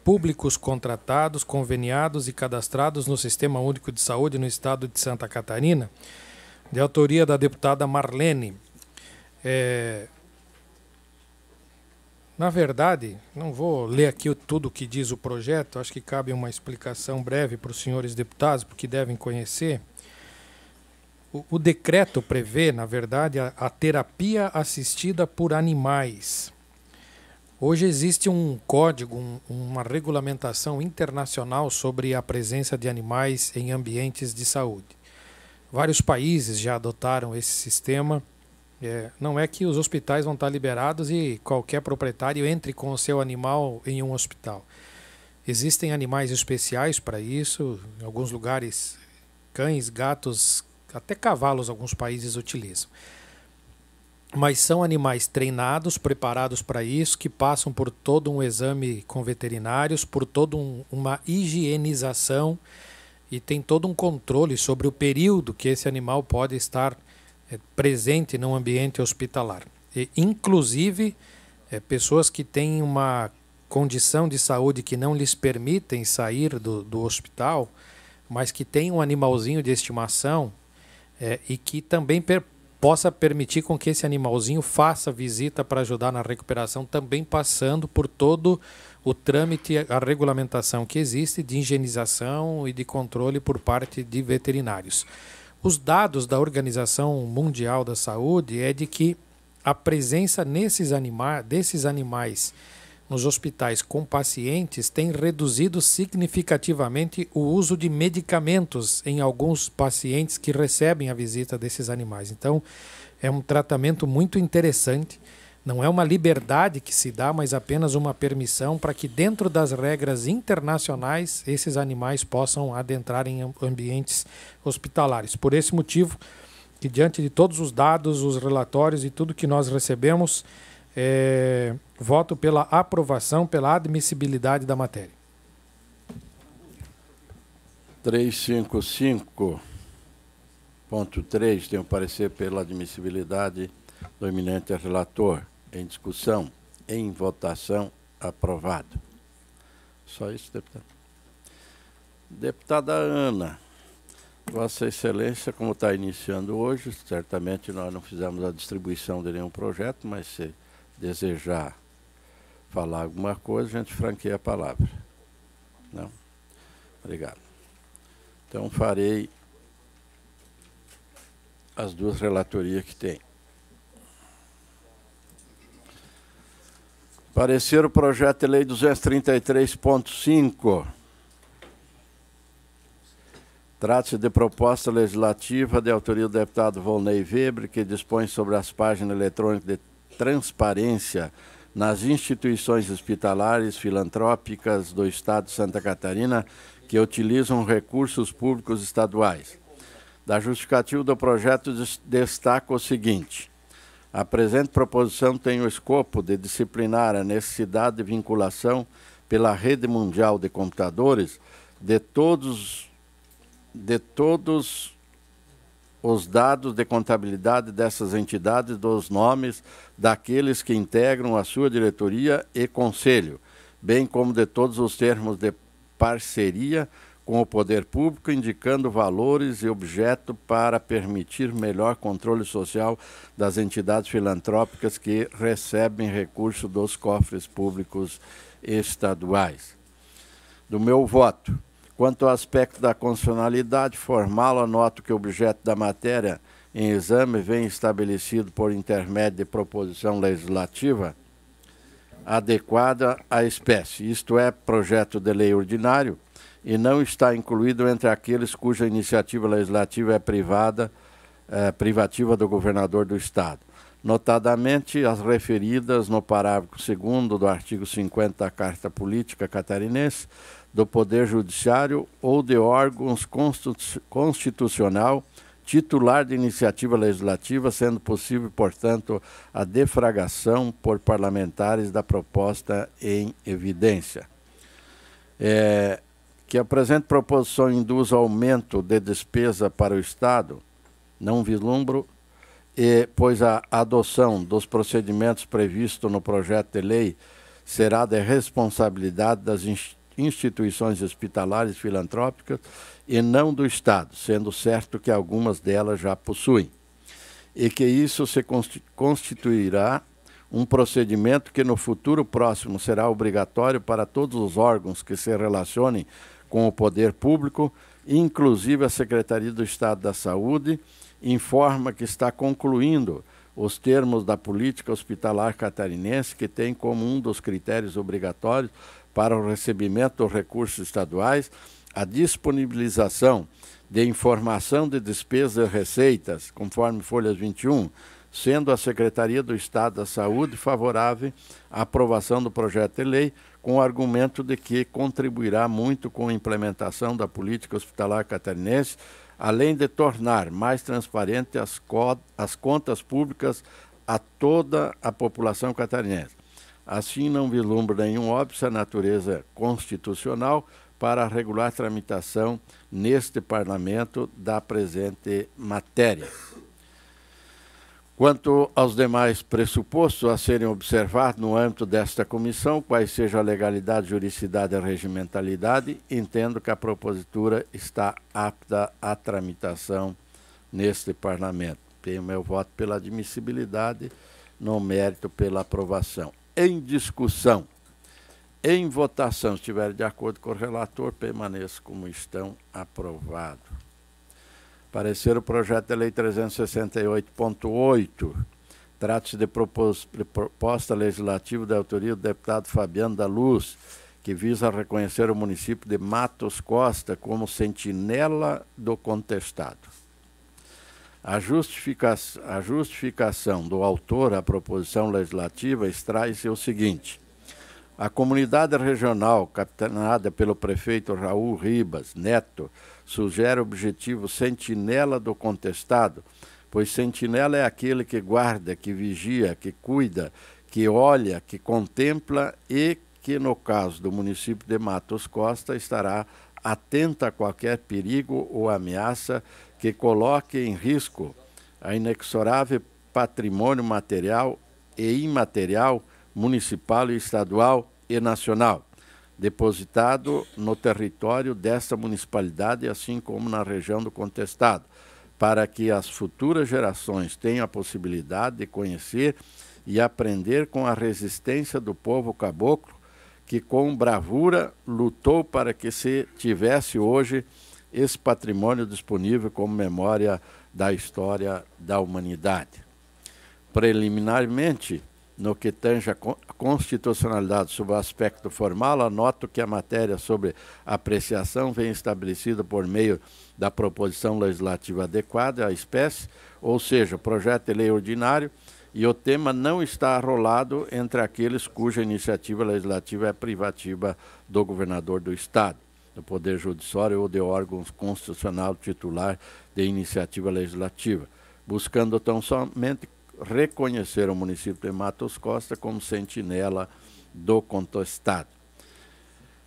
públicos contratados, conveniados e cadastrados no Sistema Único de Saúde no estado de Santa Catarina, de autoria da deputada Marlene. É... Na verdade, não vou ler aqui tudo o que diz o projeto, acho que cabe uma explicação breve para os senhores deputados, porque devem conhecer. O, o decreto prevê, na verdade, a, a terapia assistida por animais Hoje existe um código, um, uma regulamentação internacional sobre a presença de animais em ambientes de saúde. Vários países já adotaram esse sistema. É, não é que os hospitais vão estar liberados e qualquer proprietário entre com o seu animal em um hospital. Existem animais especiais para isso. Em alguns lugares, cães, gatos, até cavalos, alguns países utilizam mas são animais treinados, preparados para isso, que passam por todo um exame com veterinários, por toda um, uma higienização e tem todo um controle sobre o período que esse animal pode estar é, presente num ambiente hospitalar. E, inclusive, é, pessoas que têm uma condição de saúde que não lhes permitem sair do, do hospital, mas que têm um animalzinho de estimação é, e que também possa permitir com que esse animalzinho faça visita para ajudar na recuperação, também passando por todo o trâmite, a regulamentação que existe de higienização e de controle por parte de veterinários. Os dados da Organização Mundial da Saúde é de que a presença nesses anima desses animais nos hospitais com pacientes tem reduzido significativamente o uso de medicamentos em alguns pacientes que recebem a visita desses animais. Então, é um tratamento muito interessante. Não é uma liberdade que se dá, mas apenas uma permissão para que, dentro das regras internacionais, esses animais possam adentrar em ambientes hospitalares. Por esse motivo, que diante de todos os dados, os relatórios e tudo que nós recebemos, é, voto pela aprovação, pela admissibilidade da matéria. 355.3 tem o um parecer pela admissibilidade do eminente relator. Em discussão, em votação, aprovado. Só isso, deputado. Deputada Ana, Vossa Excelência, como está iniciando hoje, certamente nós não fizemos a distribuição de nenhum projeto, mas se desejar falar alguma coisa, a gente franqueia a palavra. Não? Né? Obrigado. Então, farei as duas relatorias que tem. Parecer o projeto de lei 233.5. Trata-se de proposta legislativa de autoria do deputado Volney Weber, que dispõe sobre as páginas eletrônicas de transparência nas instituições hospitalares filantrópicas do Estado de Santa Catarina que utilizam recursos públicos estaduais. Da justificativa do projeto, destaco o seguinte: a presente proposição tem o escopo de disciplinar a necessidade de vinculação pela rede mundial de computadores de todos de todos os dados de contabilidade dessas entidades dos nomes daqueles que integram a sua diretoria e conselho, bem como de todos os termos de parceria com o poder público, indicando valores e objeto para permitir melhor controle social das entidades filantrópicas que recebem recurso dos cofres públicos estaduais. Do meu voto Quanto ao aspecto da constitucionalidade formal, anoto que o objeto da matéria em exame vem estabelecido por intermédio de proposição legislativa adequada à espécie, isto é, projeto de lei ordinário, e não está incluído entre aqueles cuja iniciativa legislativa é privada, eh, privativa do governador do Estado. Notadamente, as referidas no parágrafo 2 do artigo 50 da Carta Política Catarinense do Poder Judiciário ou de órgãos constitucional titular de iniciativa legislativa, sendo possível, portanto, a defragação por parlamentares da proposta em evidência. É, que a presente proposição induz aumento de despesa para o Estado, não vislumbro, e, pois a adoção dos procedimentos previstos no projeto de lei será de responsabilidade das instituições instituições hospitalares filantrópicas e não do Estado, sendo certo que algumas delas já possuem. E que isso se constituirá um procedimento que no futuro próximo será obrigatório para todos os órgãos que se relacionem com o poder público, inclusive a Secretaria do Estado da Saúde, informa que está concluindo os termos da política hospitalar catarinense, que tem como um dos critérios obrigatórios para o recebimento dos recursos estaduais, a disponibilização de informação de despesas e receitas, conforme folhas 21, sendo a Secretaria do Estado da Saúde favorável à aprovação do projeto de lei, com o argumento de que contribuirá muito com a implementação da política hospitalar catarinense, além de tornar mais transparente as, co as contas públicas a toda a população catarinense. Assim, não vislumbra nenhum óbice à natureza constitucional para regular a tramitação neste Parlamento da presente matéria. Quanto aos demais pressupostos a serem observados no âmbito desta comissão, quais sejam a legalidade, juridicidade e regimentalidade, entendo que a propositura está apta à tramitação neste Parlamento. Tenho meu voto pela admissibilidade, no mérito pela aprovação em discussão. Em votação, se estiver de acordo com o relator, permaneça como estão aprovado. Parecer o projeto de Lei 368.8. Trata-se de proposta legislativa da autoria do deputado Fabiano da Luz, que visa reconhecer o município de Matos Costa como sentinela do contestado. A, justifica a justificação do autor à proposição legislativa extrai-se o seguinte. A comunidade regional, capitaneada pelo prefeito Raul Ribas Neto, sugere o objetivo sentinela do contestado, pois sentinela é aquele que guarda, que vigia, que cuida, que olha, que contempla e que, no caso do município de Matos Costa, estará atenta a qualquer perigo ou ameaça que coloque em risco a inexorável patrimônio material e imaterial municipal e estadual e nacional, depositado no território desta municipalidade, assim como na região do contestado, para que as futuras gerações tenham a possibilidade de conhecer e aprender com a resistência do povo caboclo, que com bravura lutou para que se tivesse hoje esse patrimônio disponível como memória da história da humanidade. Preliminarmente, no que tange a constitucionalidade sob o aspecto formal, anoto que a matéria sobre apreciação vem estabelecida por meio da proposição legislativa adequada à espécie, ou seja, projeto de lei ordinário, e o tema não está arrolado entre aqueles cuja iniciativa legislativa é privativa do governador do Estado do Poder Judiciário ou de órgãos constitucional titular de iniciativa legislativa, buscando tão somente reconhecer o município de Matos Costa como sentinela do contestado.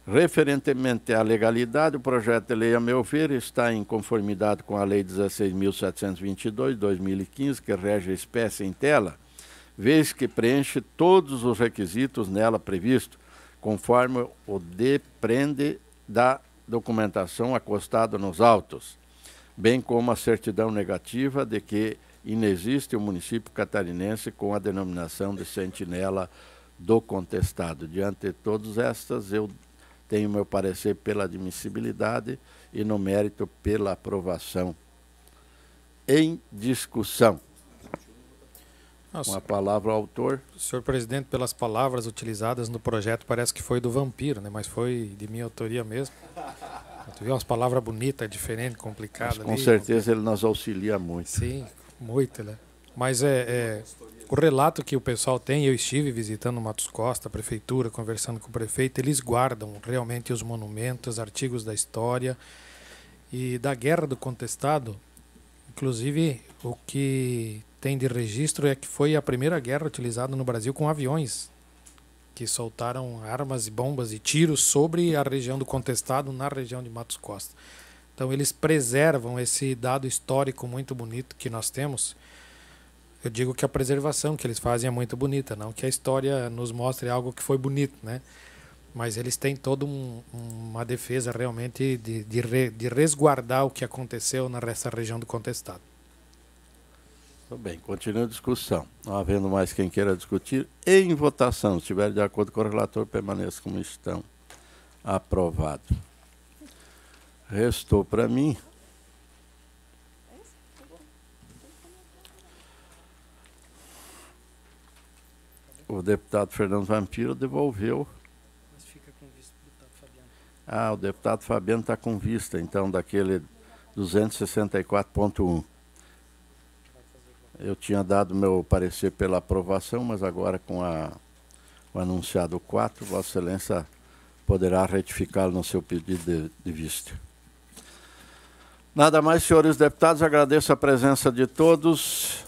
Referentemente à legalidade, o projeto de lei, a meu ver, está em conformidade com a Lei 16.722, 2015, que rege a espécie em tela, vez que preenche todos os requisitos nela previstos, conforme o deprende da documentação acostada nos autos, bem como a certidão negativa de que inexiste o um município catarinense com a denominação de sentinela do contestado. Diante de todas estas, eu tenho meu parecer pela admissibilidade e no mérito pela aprovação. Em discussão. Nossa. Ah, Uma palavra ao autor. Senhor presidente, pelas palavras utilizadas no projeto, parece que foi do vampiro, né? mas foi de minha autoria mesmo. Tu viu umas palavras bonitas, diferentes, complicadas. Mas, com ali, certeza ele nos auxilia muito. Sim, muito, né? Mas é, é, o relato que o pessoal tem, eu estive visitando Matos Costa, a prefeitura, conversando com o prefeito, eles guardam realmente os monumentos, artigos da história e da guerra do contestado, inclusive o que tem de registro é que foi a primeira guerra utilizada no Brasil com aviões, que soltaram armas e bombas e tiros sobre a região do contestado, na região de Matos Costa. Então eles preservam esse dado histórico muito bonito que nós temos. Eu digo que a preservação que eles fazem é muito bonita, não que a história nos mostre algo que foi bonito, né? Mas eles têm toda um, uma defesa realmente de, de, de resguardar o que aconteceu nessa região do contestado. Muito bem, continua a discussão. Não havendo mais quem queira discutir, em votação, se estiver de acordo com o relator, permaneça como estão. Aprovado. Restou para mim. O deputado Fernando Vampiro devolveu. Mas fica com vista do deputado Fabiano. Ah, o deputado Fabiano está com vista, então, daquele 264.1. Eu tinha dado meu parecer pela aprovação, mas agora com a, o anunciado 4, Vossa Excelência poderá retificá-lo no seu pedido de, de vista. Nada mais, senhores deputados, agradeço a presença de todos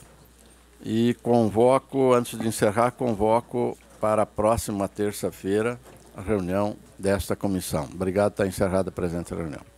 e convoco, antes de encerrar, convoco para a próxima terça-feira a reunião desta comissão. Obrigado, está encerrada a presente reunião.